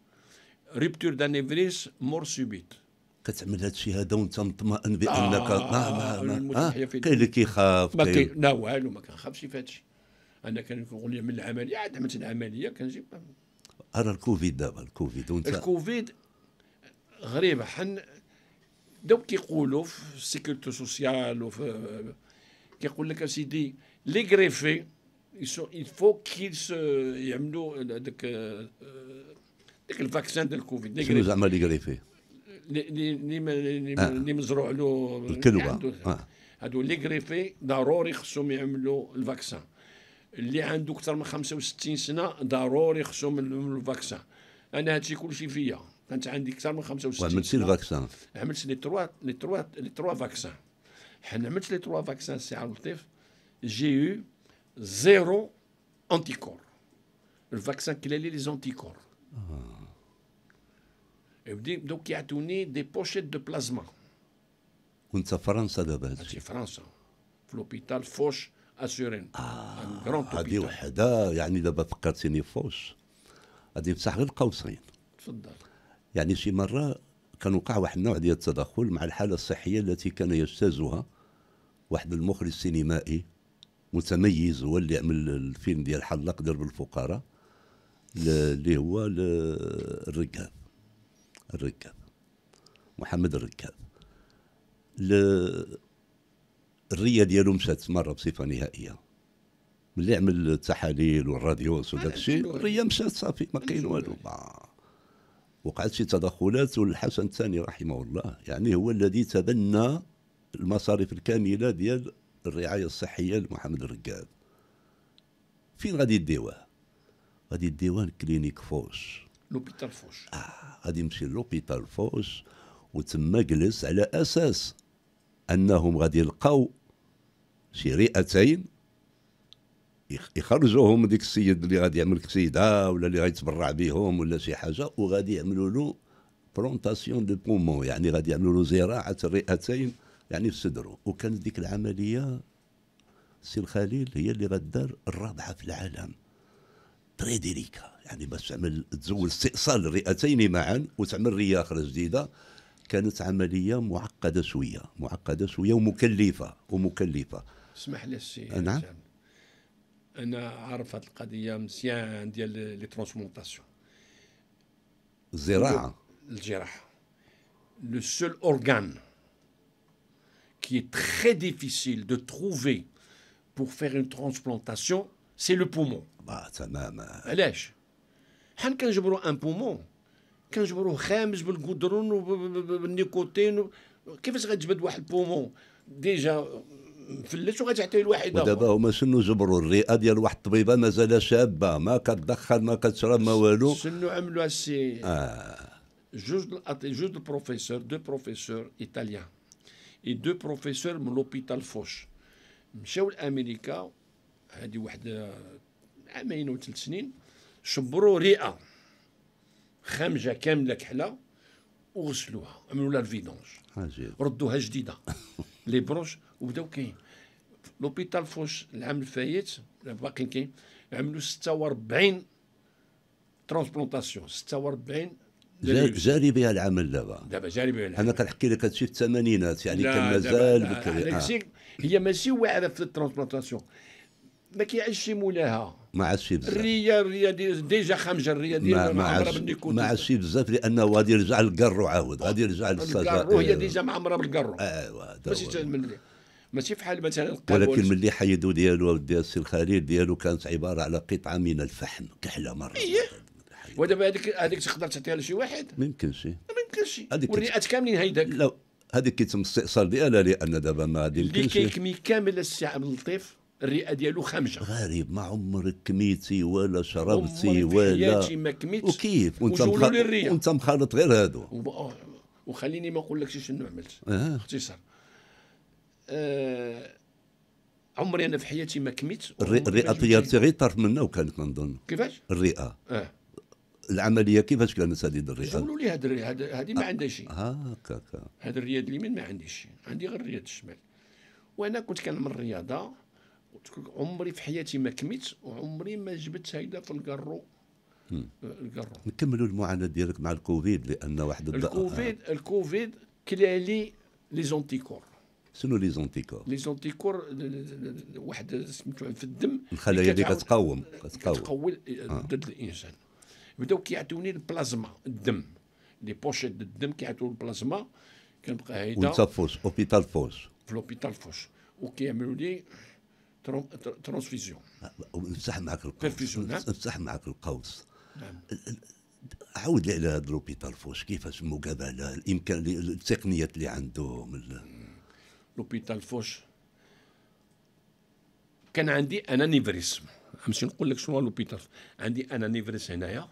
ريبتور دانيفريس مور سوبيت كتعمل هذا الشيء هذا وانت مطمئن بانك آه ما ما ما كاين اللي كيخاف ما كاين لا والو ما كنخافش في هذا الشيء انا كنغني من العمليه عاد عملت العمليه كنجيب هذا الكوفيد دابا الكوفيد وانت الكوفيد غريبه حن دوك كيقولوا في السيكيورتي سوسيال وفي كيقول لك اسيدي لي غريفي يفو كي يعملوا هذاك داك الفاكسان ديال الكوفيد شنو زعما لي غريفي اللي اللي آه. مزروع له الكلوه آه. هادو لي غريفي ضروري خصهم يعملوا الفاكسان اللي عنده اكثر من 65 سنه ضروري خصو من الفاكسان انا هادشي كلشي فيا كانت عندي اكثر من 65 وعملتي الفاكسان عملت لي تروا لي تروا لي تروا فاكسان حنا عملت لي تروا فاكسان سي عبد اللطيف جي او زيرو انتيكور الفاكسان كلا لي لي زونتيكور دوك كيعطوني دي بوشيت دو بلازما كنت في فرنسا دابا هادشي فرنسا في لوبيتال فوش اسيورين آه، هذه وحده يعني دابا فكرتيني فوش غادي نفتح غير قوسين تفضل يعني شي مره كان وقع واحد النوع ديال التدخل مع الحاله الصحيه التي كان يجتازها واحد المخرج سينمائي متميز هو اللي عمل الفيلم ديال حلق درب الفقراء اللي هو الركاب الركاب محمد الركاب الريه ديالو مشات مره بصفه نهائيه ملي عمل التحاليل والراديوس وداك الشيء الريه مشات صافي ما كاين والو وقعت شي تدخلات والحسن الثاني رحمه الله يعني هو الذي تبنى المصاريف الكامله ديال الرعايه الصحيه لمحمد الركاب فين غادي يديوه غادي يديوه لكلينيك فوش لوبيتال فوش اه غادي يمشي لوبيتال فوش وتما جلس على اساس انهم غادي يلقاو شي رئتين يخرجوهم ديك السيد اللي غادي يعمل كسيده ولا اللي غادي يتبرع بهم ولا شي حاجه وغادي يعملوا له برونتاسيون دو بومون يعني غادي يعملوا له زراعه الرئتين يعني في صدره وكانت ديك العمليه سي الخليل هي اللي غدار الرابعه في العالم تري ديليكا يعني باش تعمل تزول استئصال الرئتين معا وتعمل رياخره جديده كانت عمليه معقده شويه معقده شويه ومكلفه ومكلفه اسمح لي السي آه، نعم انا عارف هذه القضيه مزيان ديال لي ترانسمونطاسيون الزراعه الجراحه لو سول اورغان qui تري ديفيسيل دو de trouver pour اون une سي c'est le poumon. Bah, علاش حنا كنجبروا ان بومون كنجبروه خامج بالقدرون وبالنيكوتين كيفاش غتجبد واحد بومون ديجا مفلت وغتعطيه لواحد اخر ودابا هما شنو جبروا الرئه ديال واحد الطبيبه مازال شابه ما كتدخل ما كتشرب ما والو شنو عملوا السي آه. جوج جوج البروفيسور دو بروفيسور ايطاليان اي دو بروفيسور من لوبيتال فوش مشاو لامريكا هذه واحد آه، عامين وثلاث ثلاث سنين شبروا رئه خامجه كامله كحله وغسلوها عملوا لها الفيدونج ردوها جديده [laughs] لي بروش وبداو كاين لوبيتال فوش العام الفايت باقي كاين عملوا 46 ترونسبلونتاسيون 46 جاري بها العمل دابا دابا جاري بها العمل انا كنحكي لك هادشي في الثمانينات يعني كان مازال بكري آه. هي ماشي واعره في الترونسبلونتاسيون ما كيعيش مولاها ما عادش بزاف الريه الريه ديجا خمجه الريه ديجا معمره بالنيكوتين ما عادش بزاف لانه غادي يرجع للقرو عاود غادي يرجع للسجا القرو هي ديجا معمره بالقرو ايوا آه، ماشي ملي ماشي بحال مثلا ولكن ملي حيدوا ديالو ودي السي الخليل ديالو كانت عباره على قطعه من الفحم كحله مره إيه. ودابا هذيك هذيك تقدر تعطيها لشي واحد ما يمكنش ما يمكنش والرئات كاملين هيداك لا هذيك كيتم استئصال ديالها لان دابا ما غادي يمكنش اللي كيكمي كامل السي عبد اللطيف الرئه ديالو خامجه غريب ما عمرك كميتي ولا شربتي ولا حياتي ما كميتش وكيف وانت وانت مخالط غير هادو وخليني ما نقول لكش شنو عملت آه. اختصار آه... عمري انا في حياتي ما كميت الرئه طيارتي غير طرف منها وكانت نظن كيفاش الرئه اه العمليه كيفاش كانت هذه الرئه؟ قولوا لي هذه الرئه هذه ما آه. عندها شيء آه، هكا هذه الرياض اليمين ما عنديش شيء عندي غير الرياض الشمال وانا كنت كنعمل الرياضه عمري في حياتي ما كميت وعمري ما جبت هيدا في القرو القرو نكملوا المعاناه ديالك مع الكوفيد لان واحد الكوفيد آه. الكوفيد كلا لي لي زونتيكور شنو لي زونتيكور لي زونتيكور واحد سميتو في الدم الخلايا اللي كتقاوم كتقاوم كتقوي آه. ضد آه. الانسان بداو كيعطوني البلازما الدم لي بوشيت الدم كيعطيو البلازما كنبقى هيدا وانت فوس اوبيتال فوس في لوبيتال فوس وكيعملوا لي ترانسفيزيون نفتح معك القوس نفتح نعم. معك القوس نعم عاود لي على هذا لوبيتال فوش كيفاش المقابله الامكان التقنيات اللي عندهم لوبيتال فوش كان عندي انا نيفريسم نمشي نقول لك شنو لوبيتال عندي انا نيفريس هنايا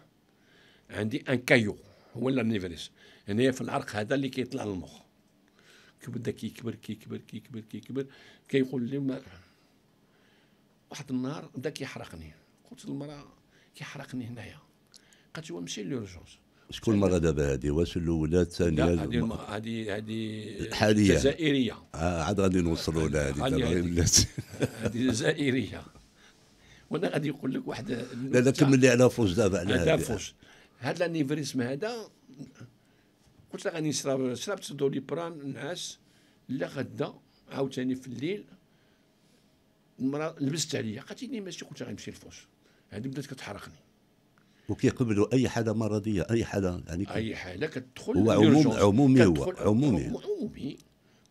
عندي ان كايو هو نيفريس هنايا في العرق هذا اللي كيطلع للمخ كي بدا كيكبر كيكبر كيكبر كيكبر كيقول لي ما واحد النهار بدا كيحرقني قلت للمراه كيحرقني هنايا قالت هو مشي لورجونس شكون المراه دابا هذه واش الاولى الثانيه هذه هذه هذه الحاليه جزائريه آه عاد غادي نوصلوا لها هذه دابا ولات [laughs] هذه جزائريه وانا غادي نقول لك واحد لا لا كمل على فوش دابا على هذا فوس هذا النيفريزم هذا قلت لها غادي نشرب شربت دوليبران نعاس لا غدا عاوتاني في الليل مرة لبست عليا قالت لي ماشي قلت غنمشي للفوش هذه بدات كتحرقني وكيقبلوا اي حاله مرضيه اي حاله يعني اي حاله كتدخل هو عموم عمومي هو عمومي عمومي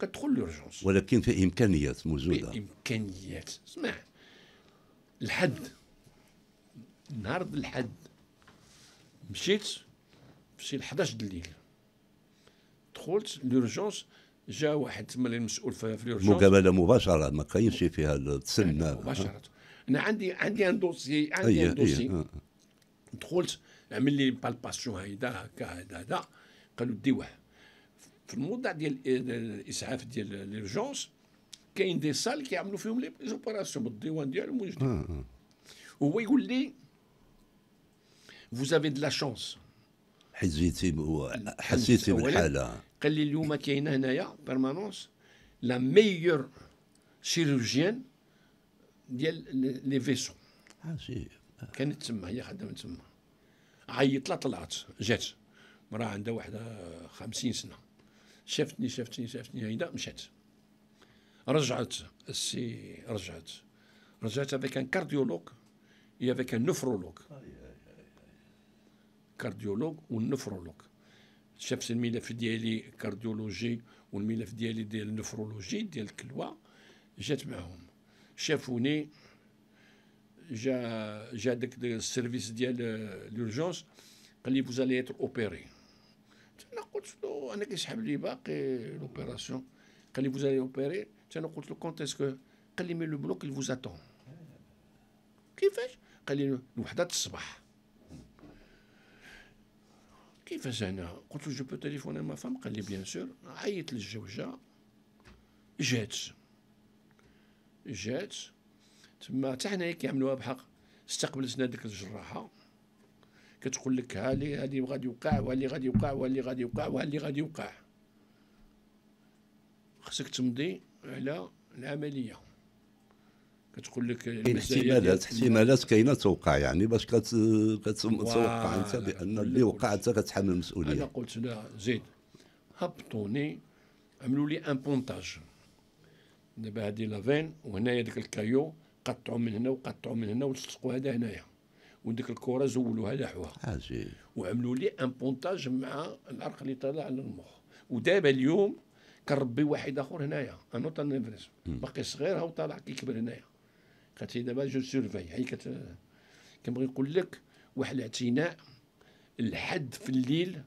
كتدخل لورجونس ولكن في امكانيات موجوده امكانيات اسمع الحد نهار الحد مشيت مشيت 11 الليل دخلت لورجونس جا واحد تما المسؤول في اليورجنس مقابله مباشره ما كاينش فيها تسنى يعني مباشره انا عندي عندي ان دوسي عندي أيه ان دوسي أيه. دخلت عمل لي بالباسيون هيدا هكا هيدا هدا قالوا ديوه في الموضع ديال الاسعاف ديال ليرجونس كاين دي سال كيعملوا فيهم لي زوبيراسيون بالديوان ديالهم ويجدوا أه، أه. هو يقول لي فوز افي دو لا شونس حسيتي حسيتي بالحاله قال لي اليوم كاين هنايا بيرمانونس لا ميور شيروجيان ديال لي فيسو ah, كانت تما هي خدامه تما عيطت لها طلعت جات مراه عندها واحد 50 سنه شافتني شافتني شافتني هيدا مشات رجعت السي رجعت رجعت افيك ان كارديولوج اي افيك ان نفرولوج كارديولوج والنفرولوج شفت الملف ديالي كارديولوجي والملف ديالي ديال النفرولوجي ديال الكلوى جات معهم شافوني جا جا داك السيرفيس ديال آه، لورجونس قال لي فوزالي اتر اوبيري انا قلت له انا كيسحب لي باقي لوبيراسيون قال لي فوزالي اوبيري انا قلت له كونت اسكو قال لي مي لو بلوك اللي فوز اتون كيفاش قال لي الوحده الصباح كيفاش هنا قلت له جو بو تيليفوني ما فام قال لي بيان سور عيط للجوجه جات جات تما حتى حنايا كيعملوها بحق استقبلتنا ديك الجراحه كتقول لك ها لي غادي غادي يوقع لي غادي يوقع لي غادي يوقع لي غادي يوقع خصك تمضي على العمليه كتقول لك الاحتمالات احتمالات كاينه توقع يعني باش كتوقع انت بان اللي وقع انت كتحمل المسؤوليه انا قلت لها زيد هبطوني عملوا لي ان بونتاج دابا هذه لافين وهنايا ديك الكايو قطعوا من هنا وقطعوا من هنا ولصقوا هذا هنايا وديك الكره زولوها لحوها عجيب وعملوا لي ان بونتاج مع العرق اللي طالع على المخ ودابا اليوم كربي واحد اخر هنايا ان اوتر باقي صغير هاو طالع كيكبر هنايا قالت لي دابا جو سورفي هي كت كنبغي نقول لك واحد الاعتناء الحد في الليل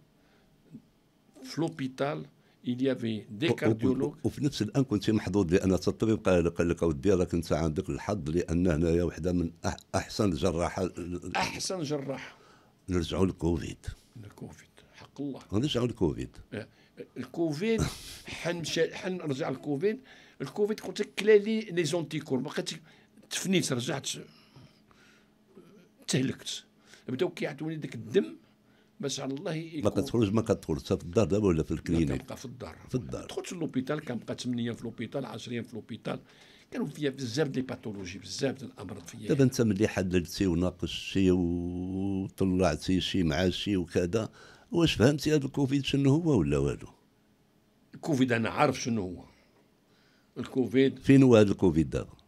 في لوبيتال il y avait des cardiologues وفي نفس الان كنت محظوظ لان الطبيب قال قال لك اودي راك انت عندك الحظ لان هنايا وحده من احسن جراحه احسن جراح نرجعوا للكوفيد الكوفيد حق الله نرجعوا للكوفيد آه، الكوفيد حن نرجع للكوفيد الكوفيد قلت لك كلا لي لي زونتيكور ما بقيتش تفنيت رجعت تهلكت بداو كيعطوني داك الدم ما شاء الله يكون ما كتخرج ما كتخرج في الدار دابا ولا في الكلينيك كنبقى في الدار في الدار دخلت للوبيتال كنبقى 8 في لوبيتال 10 ايام في لوبيتال كانوا فيا بزاف دي باثولوجي بزاف ديال الامراض فيا دابا انت ملي حددتي وناقشتي وطلعتي شي مع شي وكذا واش فهمتي هذا الكوفيد شنو هو ولا والو الكوفيد انا عارف شنو هو الكوفيد فين هو هذا الكوفيد دابا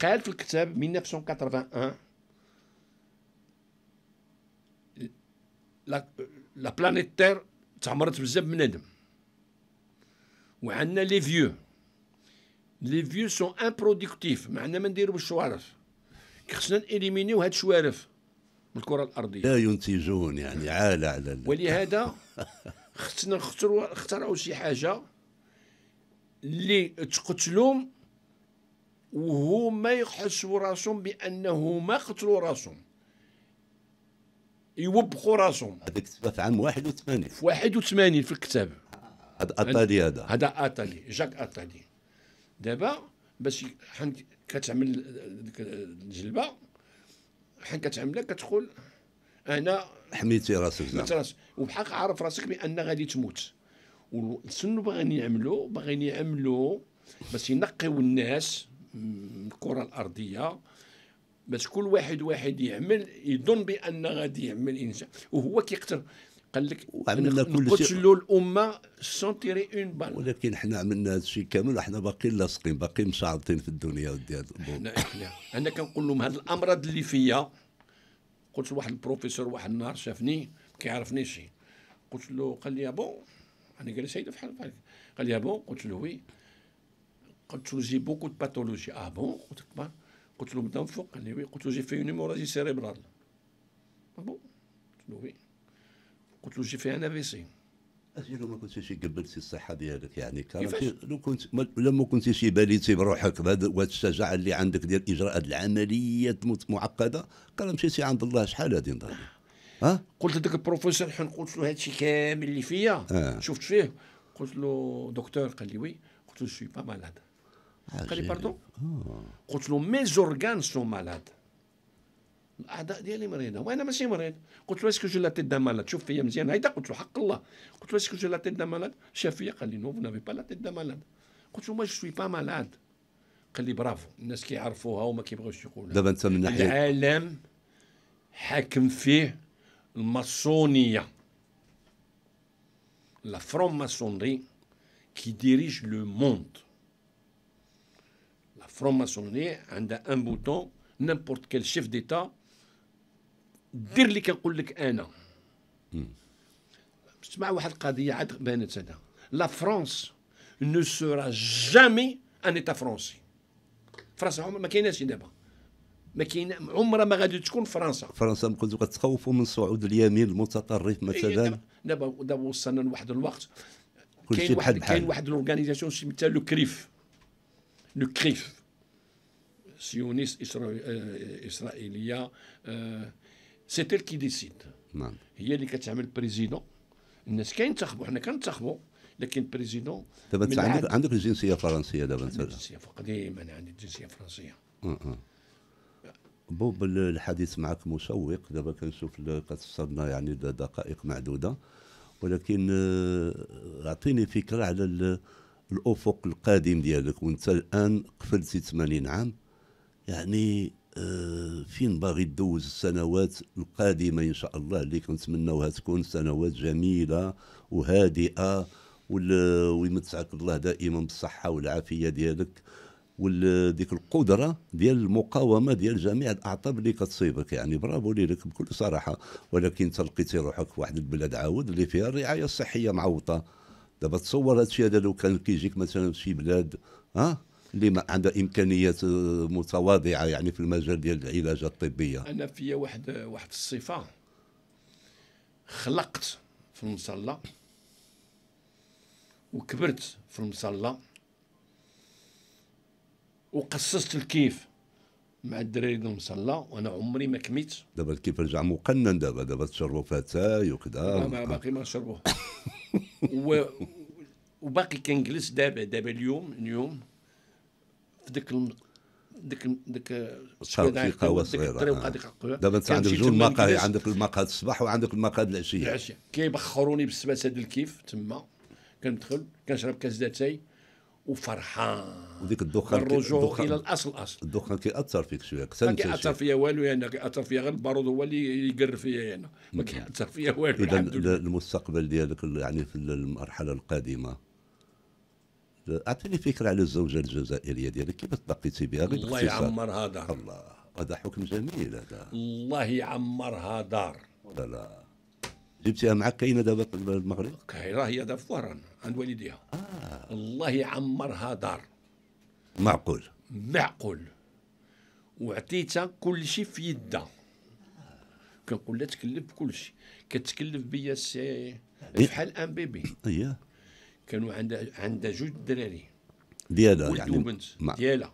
قال في الكتاب 1981 لا, بلانيت تير تعمرت بزاف بنادم وعندنا لي فيو لي فيو سون امبروديكتيف ما عندنا ما نديرو بالشوارف خصنا نإليمينيو هاد الشوارف من الكره الارضيه لا ينتجون يعني عالة على ولهذا [laughs] خصنا نخترعوا شي حاجه اللي تقتلهم وهما يحسوا راسهم بانهما قتلوا راسهم يوبخوا راسهم هذاك تبع في عام 81 في 81 في الكتاب هذا اتالي هذا هذا اتالي جاك اتالي دابا باش حين كتعمل ديك الجلبه حين كتعملها كتقول انا حميتي راسك حميتي راسك وبحق عارف راسك بان غادي تموت والسنو باغيين يعملوا باغيين يعملوا باش ينقيو الناس الكره الارضيه باش كل واحد واحد يعمل يظن بان غادي يعمل انسان وهو كيقتر قال لك وعملنا كل شيء له الامه سون تيري اون بال ولكن حنا عملنا هذا الشيء كامل وحنا باقيين لاصقين باقيين مشعلطين في الدنيا ودي هذا احنا انا كنقول لهم هذا الامراض اللي فيا قلت لواحد البروفيسور واحد النهار شافني ما كيعرفنيش شي قلت له قال لي بون انا جالس سيده فحال بحالك قال لي بون قلت له وي قد تجيب بوكو باثولوجي اه بون قلت لك قلت له مدام فوق قال لي وي قلت له جي في نيموراجي سيريبرال اه بون قلت له وي قلت له جي في ان افي سي اجي لو ما كنتيش قبلتي الصحه ديالك يعني كيفاش لو كنت لو ما كنتيش باليتي بروحك بهذا الشجاعه اللي عندك ديال اجراء العمليات معقده كان مشيتي عند الله شحال هادي نضرب ها قلت لذاك البروفيسور حن قلت له هادشي كامل اللي فيا آه. شفت فيه قلت له دكتور قال لي وي قلت له سوي با مالاد قال لي باردون قلت له مي زورغان سو مالاد الاعضاء ديالي مريضه وانا ماشي مريض قلت له اسكو جو لا تيت دا مالاد شوف فيا مزيان هيدا قلت له حق الله قلت له اسكو جو لا تيت دا مالاد شاف فيا قال لي نو فو نافي با لا تيت دا مالاد قلت له ما جو سوي با مالاد قال لي برافو الناس كيعرفوها وما كيبغيوش يقولوها دابا انت من ناحيه العالم حاكم فيه الماسونيه لا فرون ماسونري كي ديريج لو موند فروم ماسونيه عندها ان بوتون نيمبورت كيل شيف ديتا دير اللي كنقول لك انا تسمع واحد القضيه عاد بانت هذا لا فرانس نو سورا جامي ان ايتا فرونسي فرنسا عمر ما كايناش دابا ما كاين عمرها ما غادي تكون فرنسا فرنسا كنتو كتخوفوا من صعود اليمين المتطرف مثلا دابا دابا وصلنا لواحد الوقت كاين واحد كاين واحد لورغانيزاسيون سميتها لو كريف لو كريف سيونيس اسرائيليه سي تيل كي ديسيد هي اللي كتعمل بريزيدون الناس كينتخبوا حنا كنتخبوا لكن بريزيدون دابا انت عندك عندك الجنسيه الفرنسيه دابا انت الجنسيه قديما عندي الجنسيه الفرنسيه بوب الحديث معك مشوق دابا كنشوف قصرنا يعني دقائق معدوده ولكن اعطيني فكره على الافق القادم ديالك وانت الان قفلتي 80 عام يعني آه، فين باغي تدوز السنوات القادمه ان شاء الله اللي كنتمناوها تكون سنوات جميله وهادئه ويمتعك الله دائما بالصحه والعافيه ديالك وديك القدره ديال المقاومه ديال جميع الاعطاب اللي كتصيبك يعني برافو ليك بكل صراحه ولكن تلقيتي روحك في واحد البلاد عاود اللي فيها الرعايه الصحيه معوطه دابا تصور هادشي هذا لو كان كيجيك مثلا في شي بلاد ها اللي ما عندها امكانيات آه، متواضعه يعني في المجال ديال العلاج الطبيه انا فيا واحد آه، واحد الصفه خلقت في المصلى وكبرت في المصلى وقصصت الكيف مع الدراري ديال المصلى وانا عمري ما كميت دابا الكيف رجع مقنن دابا دابا تشربوا فتاي وكذا ما باقي ما نشربوه [laughs] و... وباقي كنجلس دابا دابا اليوم اليوم في ديك الم... ديك ديك شويه في قهوه صغيره دابا انت عندك جوج مقاهي عندك المقهى الصباح وعندك المقهى العشيه العشيه كيبخروني بالسباسه ديال الكيف تما كندخل كنشرب كاس داتاي وفرحان وديك الدخان الرجوع الى الاصل الاصل الدخان كيأثر فيك شويه ما كيأثر فيا والو انا يعني كيأثر فيا غير البارود هو اللي يقر فيا انا يعني. ما كيأثر فيا والو اذا المستقبل ديالك يعني في المرحله القادمه اعطيني فكره على الزوجه الجزائريه ديالك كيف تلقيتي بها غير الله يعمرها دار الله هذا حكم جميل هذا الله يعمرها دار لا لا جبتيها معك كاينه دابا المغرب كاينه هي دابا فورا عند والديها آه. الله يعمرها دار معقول معقول وعطيتها كل شيء في يدها كنقول لها تكلف بكل شيء كتكلف بيا سي إيه. بحال ان بيبي اييه كانوا عندها عندها جوج دراري ديالها يعني وبنت مع... ديالها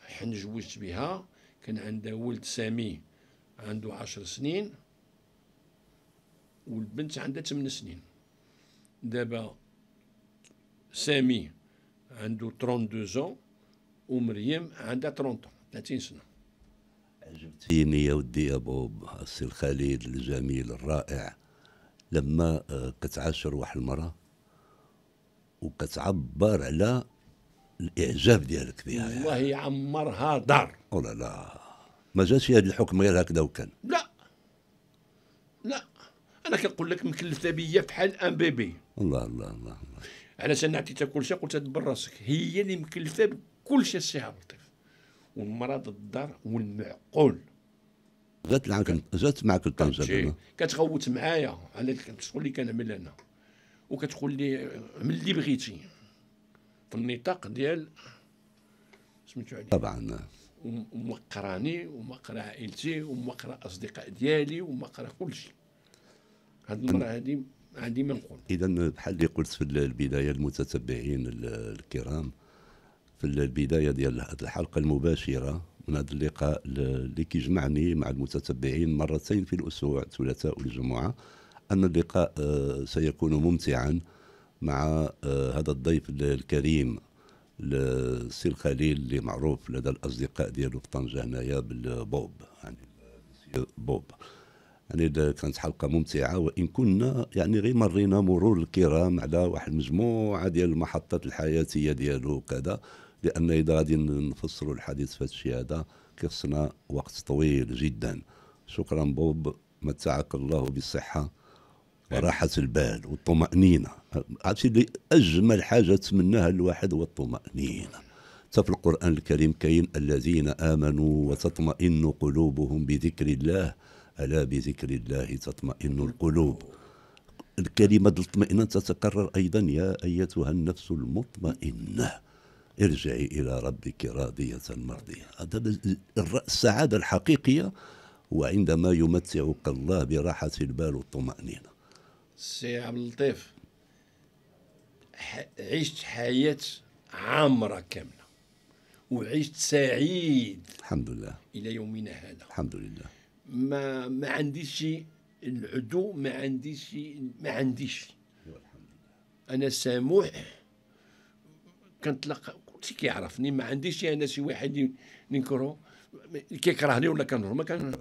حنا جوجت بها كان عندها ولد سامي عنده عشر سنين والبنت عندها ثمان سنين دابا سامي عنده 32 زون ومريم عندها 30 30 سنه عجبتيني يا ودي يا بوب السي الخليل الجميل الرائع لما كتعاشر آه، واحد المراه وكتعبر على الاعجاب ديالك بها يعني. والله يعمرها دار او لا لا ما جاتش هذا الحكم غير هكذا وكان لا لا انا كنقول لك مكلفه بيا بحال ان بيبي الله الله الله, الله. علاش انا عطيتها كل شيء قلت دبر راسك هي اللي مكلفه بكل شيء السي لطيف والمرض الدار والمعقول جات معك جات معك لطنجه كتغوت معايا على الشغل اللي كنعمل انا وكتقول لي من اللي بغيتي في النطاق ديال سميتو عليه طبعا ومقراني ومقرا عائلتي ومقرا اصدقاء ديالي ومقرا شيء هاد المره هادي عندي ما نقول اذا بحال اللي قلت في البدايه المتتبعين الكرام في البدايه ديال هذه الحلقه المباشره من هذا اللقاء اللي كيجمعني مع المتتبعين مرتين في الاسبوع الثلاثاء والجمعه أن اللقاء آه، سيكون ممتعا مع آه، هذا الضيف الكريم السي الخليل اللي معروف لدى الأصدقاء ديالو في طنجة هنايا بالبوب يعني بوب يعني كانت حلقة ممتعة وإن كنا يعني غير مرينا مرور الكرام على واحد المجموعة ديال المحطات الحياتية ديالو وكذا لأن إذا غادي نفسروا الحديث في هذا هذا كيخصنا وقت طويل جدا شكرا بوب متعك الله بالصحة وراحة نعم. البال والطمأنينة عرفتي اللي أجمل حاجة تمناها الواحد هو الطمأنينة في القرآن الكريم كاين الذين آمنوا وتطمئن قلوبهم بذكر الله ألا بذكر الله تطمئن القلوب الكلمة الاطمئنان تتكرر أيضا يا أيتها النفس المطمئنة ارجعي إلى ربك راضية مرضية هذا السعادة الحقيقية وعندما يمتعك الله براحة البال والطمأنينة سي عبد اللطيف عشت حياه عامره كامله وعشت سعيد الحمد لله الى يومنا هذا الحمد لله ما ما عنديش العدو ما عنديش ما عنديش انا سموح كنتلقى كلشي كيعرفني ما عنديش انا شي واحد اللي نكره كيكرهني ولا كنهضر ما كان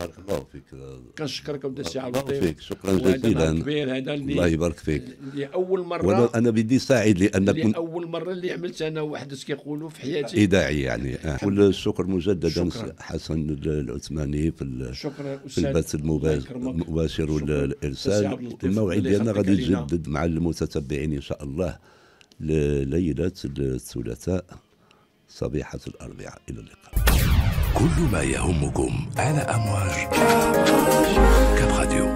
بارك الله فيك كنشكرك ودي السي عبد الله فيك شكرا جزيلا كبير هذا اللي الله يبارك فيك لاول مره ولا انا بدي سعيد لانك لاول مره اللي عملت انا واحد كيقولوا في حياتي اذاعي يعني كل الشكر مجددا حسن العثماني في شكرا في البث المباشر والارسال الموعد ديالنا غادي نجدد مع المتتبعين ان شاء الله ليله الثلاثاء صبيحه الاربعاء الى اللقاء كل ما يهمكم على أمواج كاب راديو